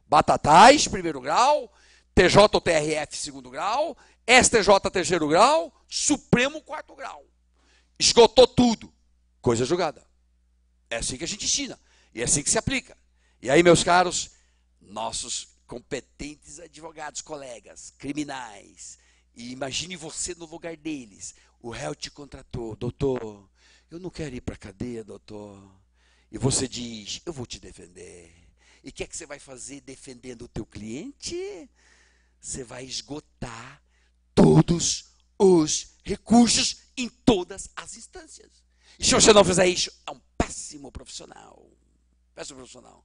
Batatais, primeiro grau, TJ ou TRF, segundo grau, STJ, terceiro grau, Supremo, quarto grau. Esgotou tudo. Coisa julgada. É assim que a gente ensina. E é assim que se aplica. E aí, meus caros, nossos competentes advogados, colegas, criminais. E imagine você no lugar deles. O réu te contratou, doutor, eu não quero ir para a cadeia, doutor. E você diz, eu vou te defender. E o que é que você vai fazer defendendo o teu cliente? Você vai esgotar todos os recursos em todas as instâncias. E se você não fizer isso, é um péssimo profissional. Péssimo profissional.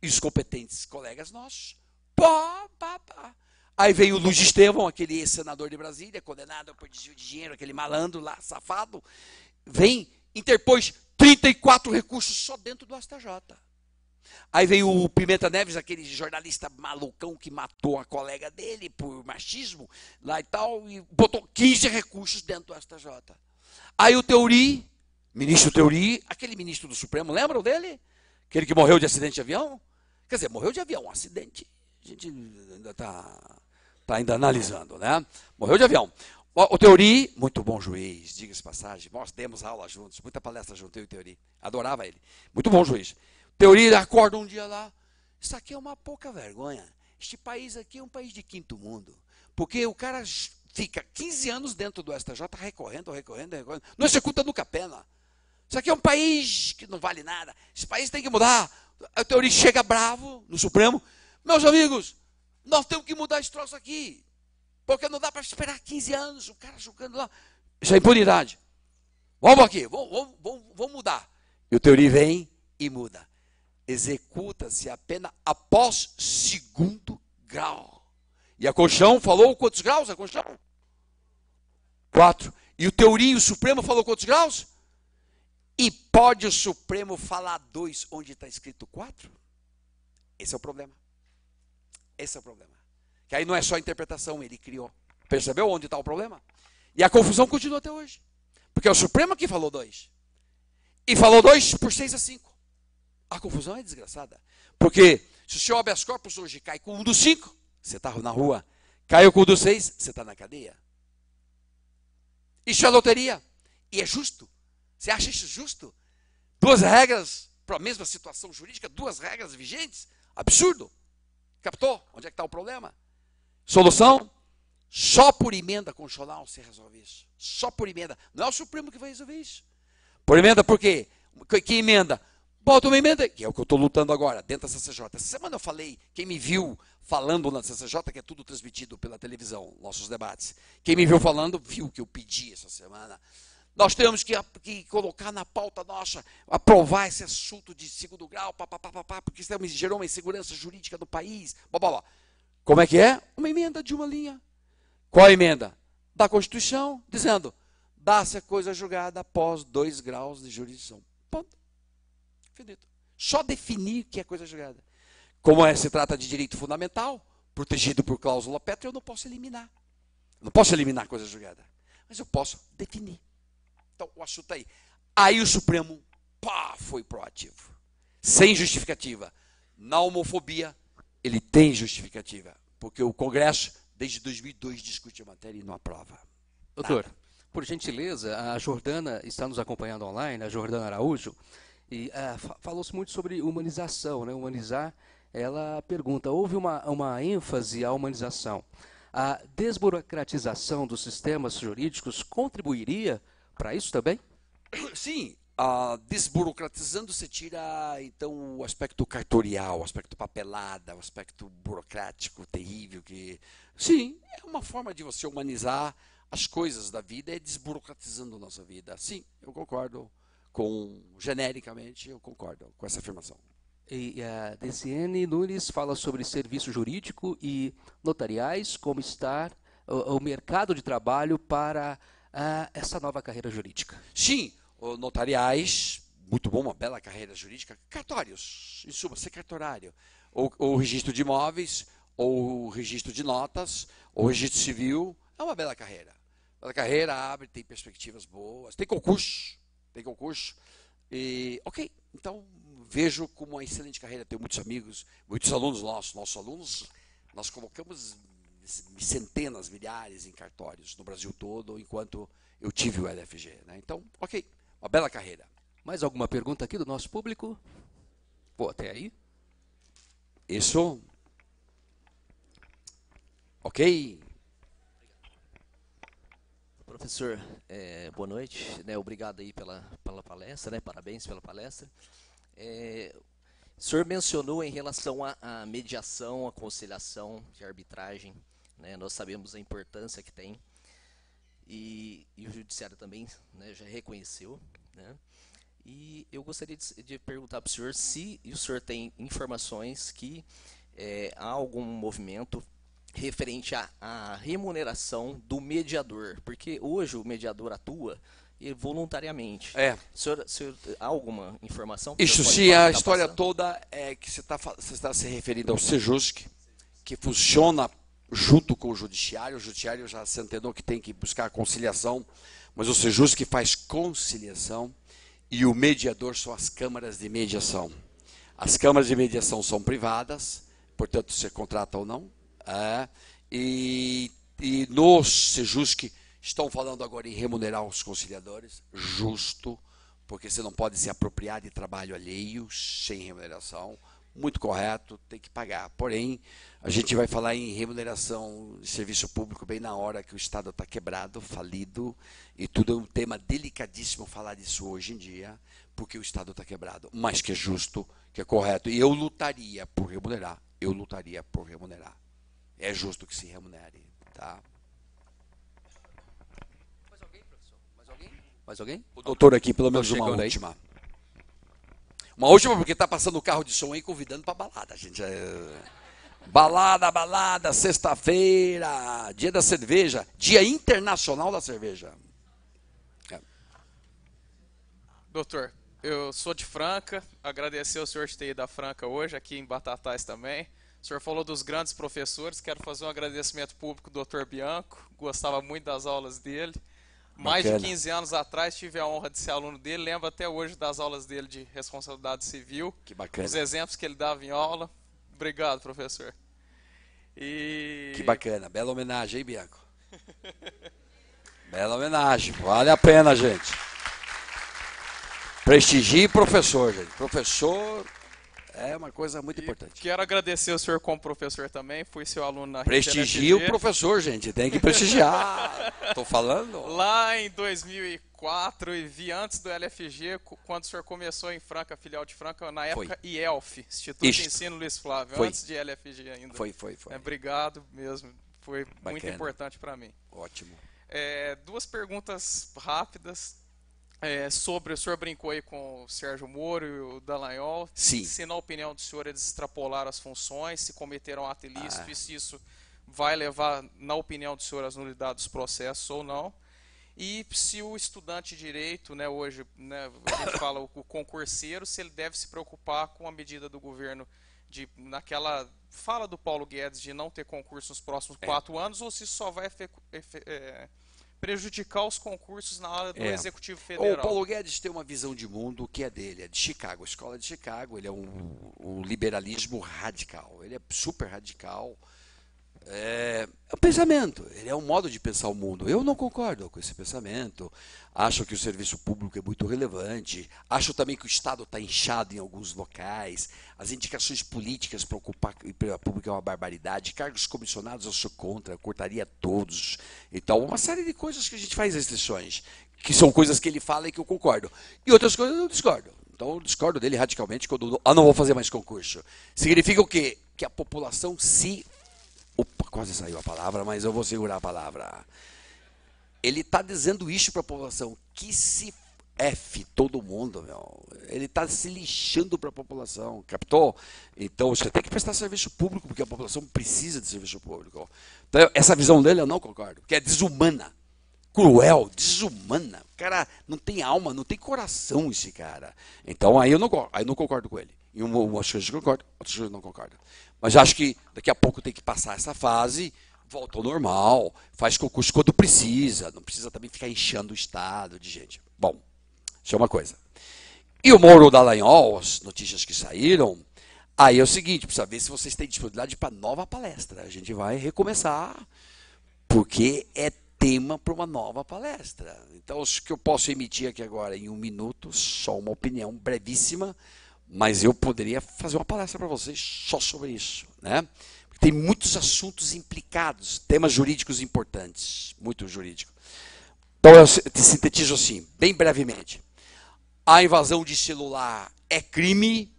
E os competentes colegas nossos Pó, pá, pá. Aí veio o Luiz Estevão, aquele senador de Brasília, condenado por desvio de dinheiro, aquele malandro lá, safado. Vem, interpôs 34 recursos só dentro do STJ. Aí veio o Pimenta Neves, aquele jornalista malucão que matou a colega dele por machismo, lá e tal, e botou 15 recursos dentro do STJ. Aí o Teori, ministro Teori, aquele ministro do Supremo, lembram dele? Aquele que morreu de acidente de avião? Quer dizer, morreu de avião, um acidente. A gente ainda está tá ainda analisando, né? Morreu de avião. O Teori, muito bom juiz, diga-se passagem. Nós demos aula juntos, muita palestra junto, eu e o Teori. Adorava ele. Muito bom juiz. Teori acorda um dia lá. Isso aqui é uma pouca vergonha. Este país aqui é um país de quinto mundo. Porque o cara fica 15 anos dentro do STJ, recorrendo, recorrendo, recorrendo. Não executa nunca a pena. Isso aqui é um país que não vale nada. Esse país tem que mudar. O Teori chega bravo no Supremo. Meus amigos, nós temos que mudar esse troço aqui. Porque não dá para esperar 15 anos o cara jogando lá. Isso é impunidade. Vamos aqui, vamos, vamos, vamos mudar. E o Teori vem e muda. Executa-se a pena após segundo grau. E a Colchão falou quantos graus? A Colchão? Quatro. E o teorinho, o Supremo, falou quantos graus? E pode o Supremo falar dois onde está escrito quatro? Esse é o problema. Esse é o problema. Que aí não é só a interpretação, ele criou. Percebeu onde está o problema? E a confusão continua até hoje. Porque é o Supremo que falou dois. E falou dois por seis a cinco. A confusão é desgraçada. Porque se o seu habeas corpus hoje cai com um dos cinco, você está na rua. Caiu com um dos seis, você está na cadeia. Isso é loteria. E é justo. Você acha isso justo? Duas regras para a mesma situação jurídica, duas regras vigentes? Absurdo. Captou? Onde é que está o problema? Solução? Só por emenda constitucional se resolve isso. Só por emenda. Não é o Supremo que vai resolver isso. Por emenda por quê? Que emenda? Bota uma emenda, que é o que eu estou lutando agora, dentro da CCJ. Essa semana eu falei, quem me viu falando na CCJ, que é tudo transmitido pela televisão, nossos debates. Quem me viu falando, viu que eu pedi essa semana nós temos que, que colocar na pauta nossa, aprovar esse assunto de segundo grau, papapá, papá, porque isso é gerou uma insegurança jurídica do país, blá, blá, blá. Como é que é? Uma emenda de uma linha. Qual a emenda? Da Constituição, dizendo, dá-se a coisa julgada após dois graus de jurisdição. Ponto. Finito. Só definir que é coisa julgada. Como é, se trata de direito fundamental, protegido por cláusula pétrea, eu não posso eliminar. Eu não posso eliminar coisa julgada. Mas eu posso definir. Então, o assunto tá aí. Aí o Supremo, pá, foi proativo. Sem justificativa. Na homofobia, ele tem justificativa. Porque o Congresso, desde 2002, discute a matéria e não aprova. Doutor, Nada. por gentileza, a Jordana está nos acompanhando online, a Jordana Araújo, e uh, falou-se muito sobre humanização, né? Humanizar. Ela pergunta: houve uma, uma ênfase à humanização. A desburocratização dos sistemas jurídicos contribuiria para isso também? Sim, ah, desburocratizando se tira então o aspecto cartorial, o aspecto papelada, o aspecto burocrático terrível que sim é uma forma de você humanizar as coisas da vida é desburocratizando a nossa vida. Sim, eu concordo com genericamente eu concordo com essa afirmação. E a DCN Nunes fala sobre serviço jurídico e notariais, como estar o, o mercado de trabalho para essa nova carreira jurídica. Sim, notariais, muito bom, uma bela carreira jurídica, cartórios, em suma, secretário, ou, ou registro de imóveis, ou registro de notas, ou registro civil, é uma bela carreira. Bela carreira abre, tem perspectivas boas, tem concurso, tem concurso. E, ok, então vejo como uma excelente carreira. Tenho muitos amigos, muitos alunos nossos, nossos alunos. Nós convocamos centenas, milhares em cartórios no Brasil todo, enquanto eu tive o LFG. Né? Então, ok, uma bela carreira. Mais alguma pergunta aqui do nosso público? Vou até aí. Isso. Ok. Professor, é, boa noite. Né, obrigado aí pela, pela palestra, né, parabéns pela palestra. É, o senhor mencionou em relação à mediação, à conciliação de arbitragem. Né? Nós sabemos a importância que tem e, e o judiciário também né, já reconheceu. Né? E eu gostaria de, de perguntar para o senhor se o senhor tem informações que é, há algum movimento referente à, à, remuneração do mediador, porque hoje o mediador atua voluntariamente. É. Senhor, senhor, há alguma informação? Isso sim, a história passando? toda é que você está tá se referindo ao Sejusc, que funciona junto com o judiciário, o judiciário já se antenou que tem que buscar conciliação, mas o Sejus que faz conciliação e o mediador são as câmaras de mediação. As câmaras de mediação são privadas, portanto você contrata ou não, é, e, e no Sejusc estão falando agora em remunerar os conciliadores, justo, porque você não pode se apropriar de trabalho alheio sem remuneração, muito correto, tem que pagar. Porém, a gente vai falar em remuneração de serviço público bem na hora que o Estado está quebrado, falido, e tudo é um tema delicadíssimo falar disso hoje em dia, porque o Estado está quebrado, mas que é justo, que é correto. E eu lutaria por remunerar, eu lutaria por remunerar. É justo que se remunere, tá? Mais alguém, professor? Mais alguém? Mais alguém? O doutor aqui, pelo menos uma última. Aí. Uma última, porque está passando o carro de som aí convidando para balada, gente. É... Balada, balada, sexta-feira, dia da cerveja, dia internacional da cerveja. É. Doutor, eu sou de Franca, agradecer ao senhor de ter ido à Franca hoje, aqui em Batatais também. O senhor falou dos grandes professores, quero fazer um agradecimento público ao doutor Bianco, gostava muito das aulas dele. Mais Bacana. de 15 anos atrás tive a honra de ser aluno dele, lembro até hoje das aulas dele de responsabilidade civil. Que bacana. Os exemplos que ele dava em aula. Obrigado, professor. E... Que bacana, bela homenagem, hein, Bianco? bela homenagem, vale a pena, gente. Prestigie professor, gente. Professor é uma coisa muito e importante. Quero agradecer o senhor como professor também, fui seu aluno na Prestigia o professor, gente, tem que prestigiar. Estou falando. Lá em 2004 e vi antes do LFG, quando o senhor começou em Franca, filial de Franca, na época foi. IELF, Instituto Isto. de Ensino Luiz Flávio, foi. antes de LFG ainda. Foi, foi, foi. É, obrigado mesmo, foi Bacana. muito importante para mim. Ótimo. É, duas perguntas rápidas é, sobre, o senhor brincou aí com o Sérgio Moro e o Dallagnol. Sim. Se na opinião do senhor eles extrapolaram as funções, se cometeram ato ilícito ah. e se isso vai levar, na opinião do senhor, às nulidades dos processos ou não. E se o estudante de direito, né, hoje, né, a gente fala o concurseiro, se ele deve se preocupar com a medida do governo de naquela fala do Paulo Guedes de não ter concurso nos próximos é. quatro anos ou se só vai é, prejudicar os concursos na hora do é. Executivo Federal. O Paulo Guedes tem uma visão de mundo que é dele, é de Chicago, a escola de Chicago, ele é um, um liberalismo radical, ele é super radical, é, é um pensamento, ele é um modo de pensar o mundo. Eu não concordo com esse pensamento, acho que o serviço público é muito relevante, acho também que o Estado está inchado em alguns locais, as indicações políticas para ocupar a empresa pública é uma barbaridade, cargos comissionados eu sou contra, eu cortaria todos então Uma série de coisas que a gente faz restrições, que são coisas que ele fala e que eu concordo, e outras coisas eu discordo. Então eu discordo dele radicalmente quando ah não vou fazer mais concurso. Significa o quê? Que a população se quase saiu a palavra, mas eu vou segurar a palavra. Ele está dizendo isso para a população, que se F todo mundo, meu. Ele está se lixando para a população, captou? Então você tem que prestar serviço público, porque a população precisa de serviço público. Então, essa visão dele eu não concordo, que é desumana, cruel, desumana. O cara não tem alma, não tem coração esse cara. Então aí eu não, aí eu não concordo com ele. E umas coisas eu concordo, outras coisas eu não concordo. Mas acho que daqui a pouco tem que passar essa fase, volta ao normal, faz concurso quando precisa, não precisa também ficar enchendo o Estado de gente. Bom, isso é uma coisa. E o Moro Dallagnol, as notícias que saíram, aí é o seguinte, precisa ver se vocês têm disponibilidade para nova palestra. A gente vai recomeçar, porque é tema para uma nova palestra. Então, o que eu posso emitir aqui agora em um minuto, só uma opinião brevíssima, mas eu poderia fazer uma palestra para vocês só sobre isso, né? Porque tem muitos assuntos implicados, temas jurídicos importantes, muito jurídico. Então eu te sintetizo assim, bem brevemente. A invasão de celular é crime.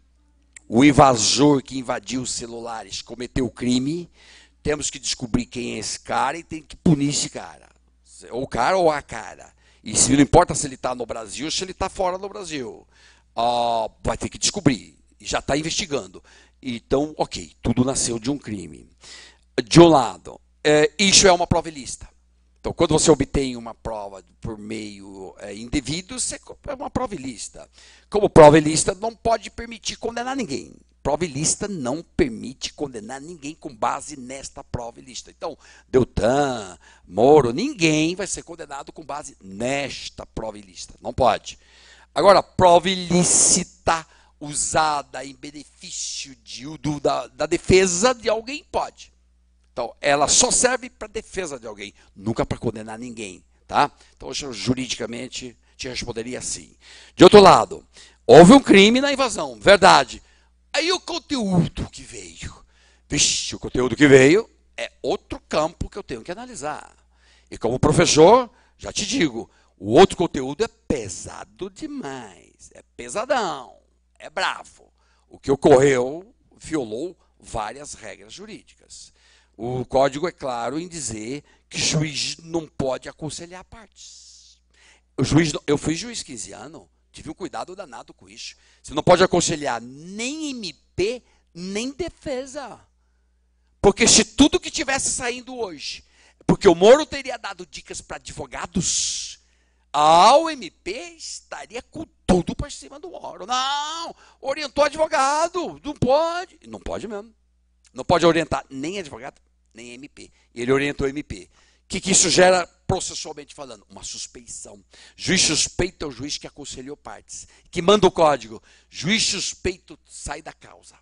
O invasor que invadiu os celulares cometeu crime. Temos que descobrir quem é esse cara e tem que punir esse cara. Ou o cara ou a cara. E se não importa se ele está no Brasil ou se ele está fora do Brasil uh, vai ter que descobrir. Já está investigando. Então, ok, tudo nasceu de um crime. De um lado, é, isso é uma prova ilícita. Então, quando você obtém uma prova por meio é, indevido, você é uma prova ilícita. Como prova ilícita, não pode permitir condenar ninguém. Prova ilícita não permite condenar ninguém com base nesta prova ilícita. Então, Deltan, Moro, ninguém vai ser condenado com base nesta prova ilícita. Não pode. Agora, prova ilícita usada em benefício de, do, da, da defesa de alguém pode. Então, ela só serve para defesa de alguém, nunca para condenar ninguém, tá? Então, eu, juridicamente te responderia assim. De outro lado, houve um crime na invasão, verdade. Aí o conteúdo que veio. Vixe, o conteúdo que veio é outro campo que eu tenho que analisar. E como professor, já te digo, o outro conteúdo é pesado demais, é pesadão, é bravo. O que ocorreu violou várias regras jurídicas. O código é claro em dizer que juiz não pode aconselhar partes. O juiz, eu fui juiz 15 anos, tive um cuidado danado com isso. Você não pode aconselhar nem MP, nem defesa. Porque se tudo que tivesse saindo hoje, porque o Moro teria dado dicas para advogados, a OMP estaria com tudo para cima do Moro. Não, orientou advogado, não pode. Não pode mesmo. Não pode orientar nem advogado, nem MP. E ele orientou MP. O que, que isso gera processualmente falando? Uma suspeição. Juiz suspeito é o juiz que aconselhou partes, que manda o código. Juiz suspeito sai da causa,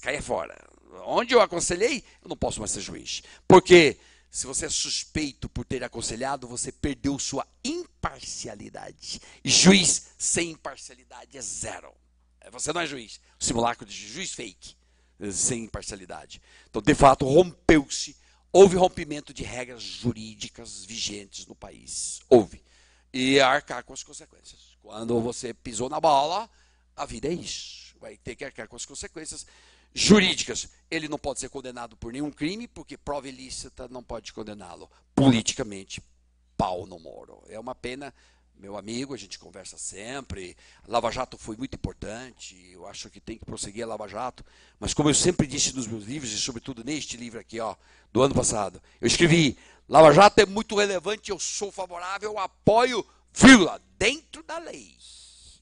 caia fora. Onde eu aconselhei, eu não posso mais ser juiz. Porque quê? Se você é suspeito por ter aconselhado, você perdeu sua imparcialidade. juiz sem imparcialidade é zero. É, você não é juiz. simulacro de juiz fake, é, sem imparcialidade. Então, de fato, rompeu-se. Houve rompimento de regras jurídicas vigentes no país. Houve. E arcar com as consequências. Quando você pisou na bola, a vida é isso. Vai ter que arcar com as consequências jurídicas. Ele não pode ser condenado por nenhum crime, porque prova ilícita não pode condená-lo. Politicamente, pau no Moro. É uma pena, meu amigo, a gente conversa sempre. Lava Jato foi muito importante, eu acho que tem que prosseguir a Lava Jato. Mas como eu sempre disse nos meus livros, e sobretudo neste livro aqui, ó, do ano passado, eu escrevi, Lava Jato é muito relevante, eu sou favorável, eu apoio, vírgula, dentro da lei.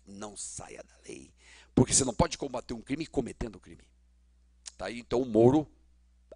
Não saia da lei. Porque você não pode combater um crime cometendo crime. Tá então o Moro,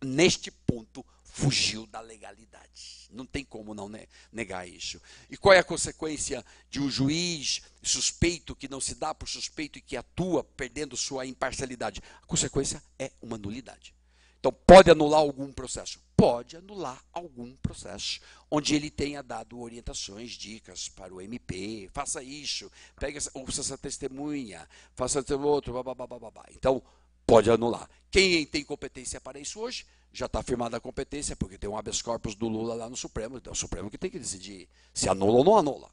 neste ponto, fugiu da legalidade. Não tem como não negar isso. E qual é a consequência de um juiz suspeito que não se dá por suspeito e que atua perdendo sua imparcialidade? A consequência é uma nulidade. Então, pode anular algum processo? Pode anular algum processo onde ele tenha dado orientações, dicas para o MP, faça isso, pega essa, ouça essa testemunha, faça outro, babá. Então, pode anular. Quem tem competência para isso hoje, já está firmada a competência, porque tem um habeas corpus do Lula lá no Supremo, então é o Supremo que tem que decidir se anula ou não anula.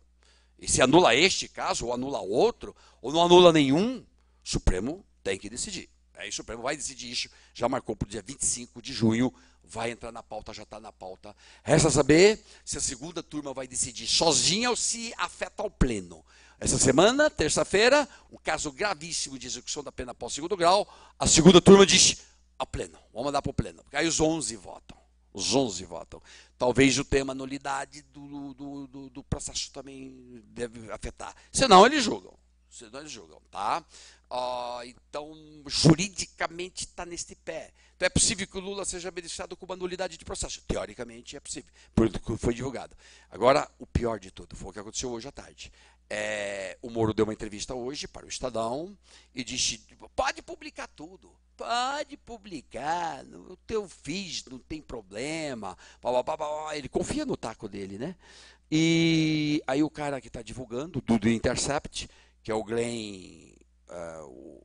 E se anula este caso, ou anula outro, ou não anula nenhum, o Supremo tem que decidir. Aí o Supremo vai decidir isso, já marcou para o dia 25 de junho, vai entrar na pauta, já está na pauta. Resta saber se a segunda turma vai decidir sozinha ou se afeta ao pleno. Essa semana, terça-feira, um caso gravíssimo de execução da pena após segundo grau. A segunda turma diz ao pleno, vamos mandar para o pleno. Porque aí os 11 votam. Os 11 votam. Talvez o tema nulidade do, do, do, do processo também deve afetar. Senão eles julgam. Senão eles julgam, tá? Ah, então, juridicamente está neste pé. Então é possível que o Lula seja beneficiado com uma nulidade de processo. Teoricamente é possível, porque foi divulgado. Agora, o pior de tudo foi o que aconteceu hoje à tarde. É, o Moro deu uma entrevista hoje para o Estadão e disse: pode publicar tudo, pode publicar, o teu fiz, não tem problema. Blá, blá, blá, Ele confia no taco dele, né? E aí o cara que está divulgando, do The Intercept, que é o Glenn. Uh, o,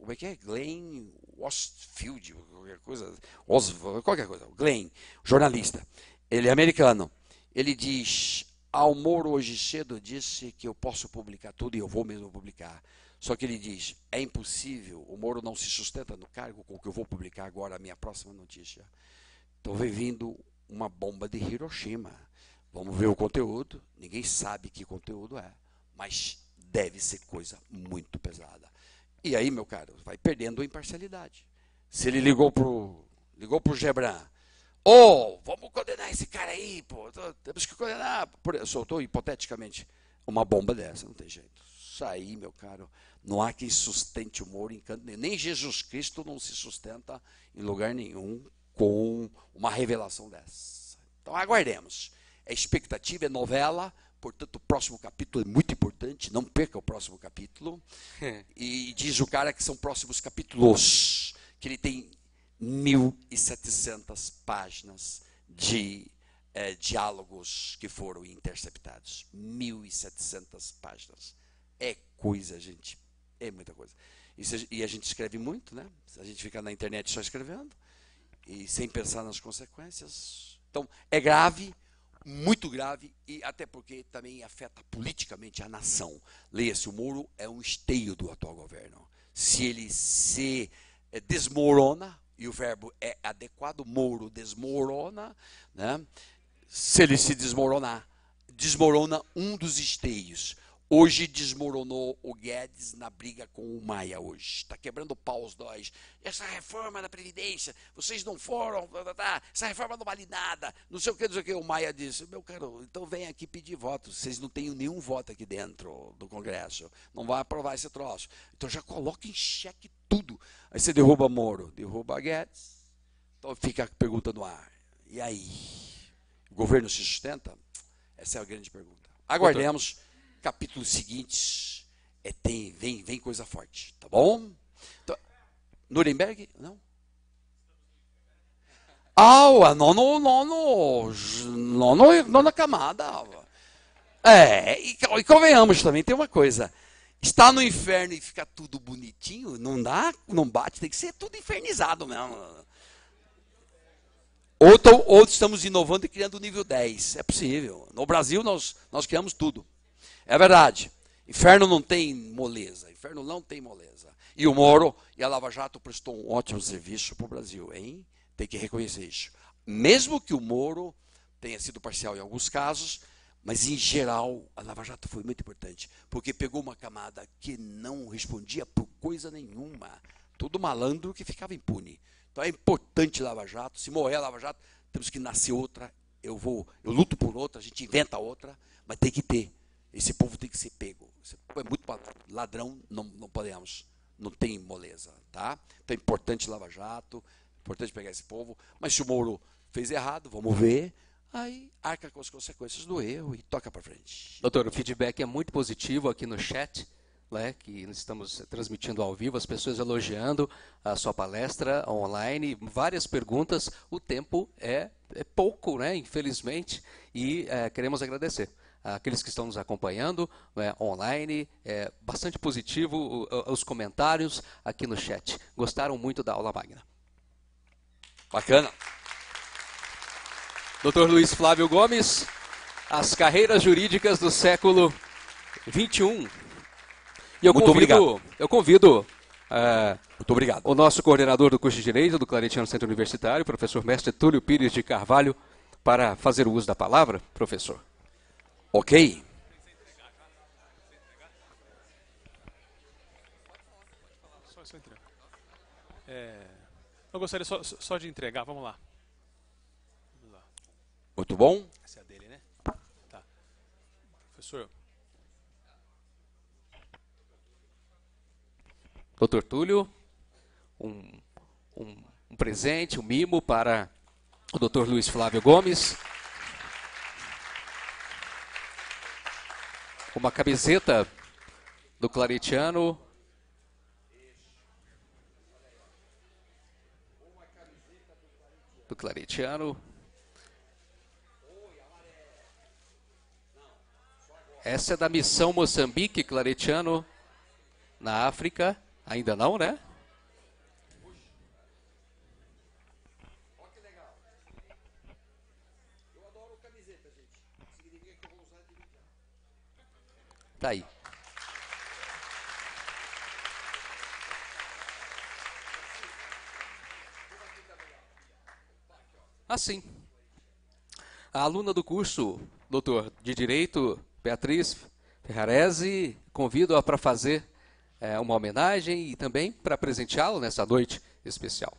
como é que é? Glenn Westfield, qualquer coisa. Oswald, qualquer coisa. Glenn, jornalista. Ele é americano. Ele diz: Al Moro hoje cedo disse que eu posso publicar tudo e eu vou mesmo publicar. Só que ele diz: é impossível, o Moro não se sustenta no cargo com o que eu vou publicar agora, a minha próxima notícia. Estou vivendo uma bomba de Hiroshima. Vamos ver o conteúdo, ninguém sabe que conteúdo é, mas deve ser coisa muito pesada. E aí, meu caro, vai perdendo a imparcialidade. Se ele ligou para o ligou pro Gebran ou, vamos condenar esse cara aí, pô, temos que condenar. Soltou hipoteticamente uma bomba dessa, não tem jeito. Saí, meu caro. Não há quem sustente o Moro em canto nenhum. Nem Jesus Cristo não se sustenta em lugar nenhum com uma revelação dessa. Então aguardemos. É expectativa, é novela, portanto o próximo capítulo é muito importante, não perca o próximo capítulo. e diz o cara que são próximos capítulos, que ele tem 1.700 páginas de eh, diálogos que foram interceptados. 1.700 páginas. É coisa, gente. É muita coisa. E, se, e a gente escreve muito, né? A gente fica na internet só escrevendo e sem pensar nas consequências. Então, é grave, muito grave, e até porque também afeta politicamente a nação. Leia-se, o Moro é um esteio do atual governo. Se ele se eh, desmorona, e o verbo é adequado, mouro desmorona, né? se ele se desmoronar, desmorona um dos esteios. Hoje desmoronou o Guedes na briga com o Maia hoje. Está quebrando pau os dois. Essa reforma da Previdência, vocês não foram, tá, tá, tá, essa reforma não vale nada, não sei o que, não sei o que. O Maia disse, meu caro, então vem aqui pedir voto. Vocês não têm nenhum voto aqui dentro do Congresso. Não vai aprovar esse troço. Então já coloca em xeque tudo. Aí você derruba Moro, derruba Guedes. Então fica a pergunta no ar. E aí? O governo se sustenta? Essa é a grande pergunta. Aguardemos capítulos seguintes é, tem, vem, vem coisa forte, tá bom? Então, Nuremberg? Não? Ah, nono, nono, nono, nona camada. É, e, e convenhamos também, tem uma coisa. Estar no inferno e ficar tudo bonitinho, não dá, não bate, tem que ser tudo infernizado mesmo. outro estamos inovando e criando o nível 10, é possível. No Brasil nós, nós criamos tudo. É verdade. Inferno não tem moleza. Inferno não tem moleza. E o Moro e a Lava Jato prestou um ótimo serviço para o Brasil, hein? Tem que reconhecer isso. Mesmo que o Moro tenha sido parcial em alguns casos, mas em geral a Lava Jato foi muito importante, porque pegou uma camada que não respondia por coisa nenhuma. Todo malandro que ficava impune. Então é importante Lava Jato. Se morrer a Lava Jato, temos que nascer outra. Eu vou, eu luto por outra, a gente inventa outra, mas tem que ter esse povo tem que ser pego. é muito ladrão, não, não podemos, não tem moleza, tá? Então é importante Lava Jato, é importante pegar esse povo. Mas se o Moro fez errado, vamos ver. Aí arca com as consequências do erro e toca para frente. Doutor, o feedback é muito positivo aqui no chat. Né, que estamos transmitindo ao vivo, as pessoas elogiando a sua palestra online, várias perguntas. O tempo é, é pouco, né, infelizmente, e é, queremos agradecer. Ah, aqueles que estão nos acompanhando né, online. É bastante positivo os comentários aqui no chat. Gostaram muito da aula magna. Bacana. Dr. Luiz Flávio Gomes, as carreiras jurídicas do século 21. E eu muito convido, obrigado. Eu convido é, muito obrigado. o nosso coordenador do curso de Direito do Claretiano Centro Universitário, professor mestre Túlio Pires de Carvalho, para fazer o uso da palavra, professor. Ok? Só, só é, eu gostaria só, só, de entregar, vamos lá. Vamos lá. Muito bom? Essa é a dele, né? Tá. Professor. Doutor Túlio, um, um, um presente, um mimo para o doutor Luiz Flávio Gomes. uma camiseta do Claretiano. Do Claretiano. Essa é da missão Moçambique Claretiano na África. Ainda não, né? Está aí. Assim. A aluna do curso, doutor de Direito, Beatriz Ferrarese, convido-a para fazer é, uma homenagem e também para presenteá-lo nessa noite especial.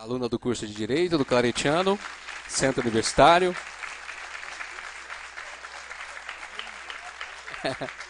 aluna do curso de Direito do Claretiano, Centro Universitário.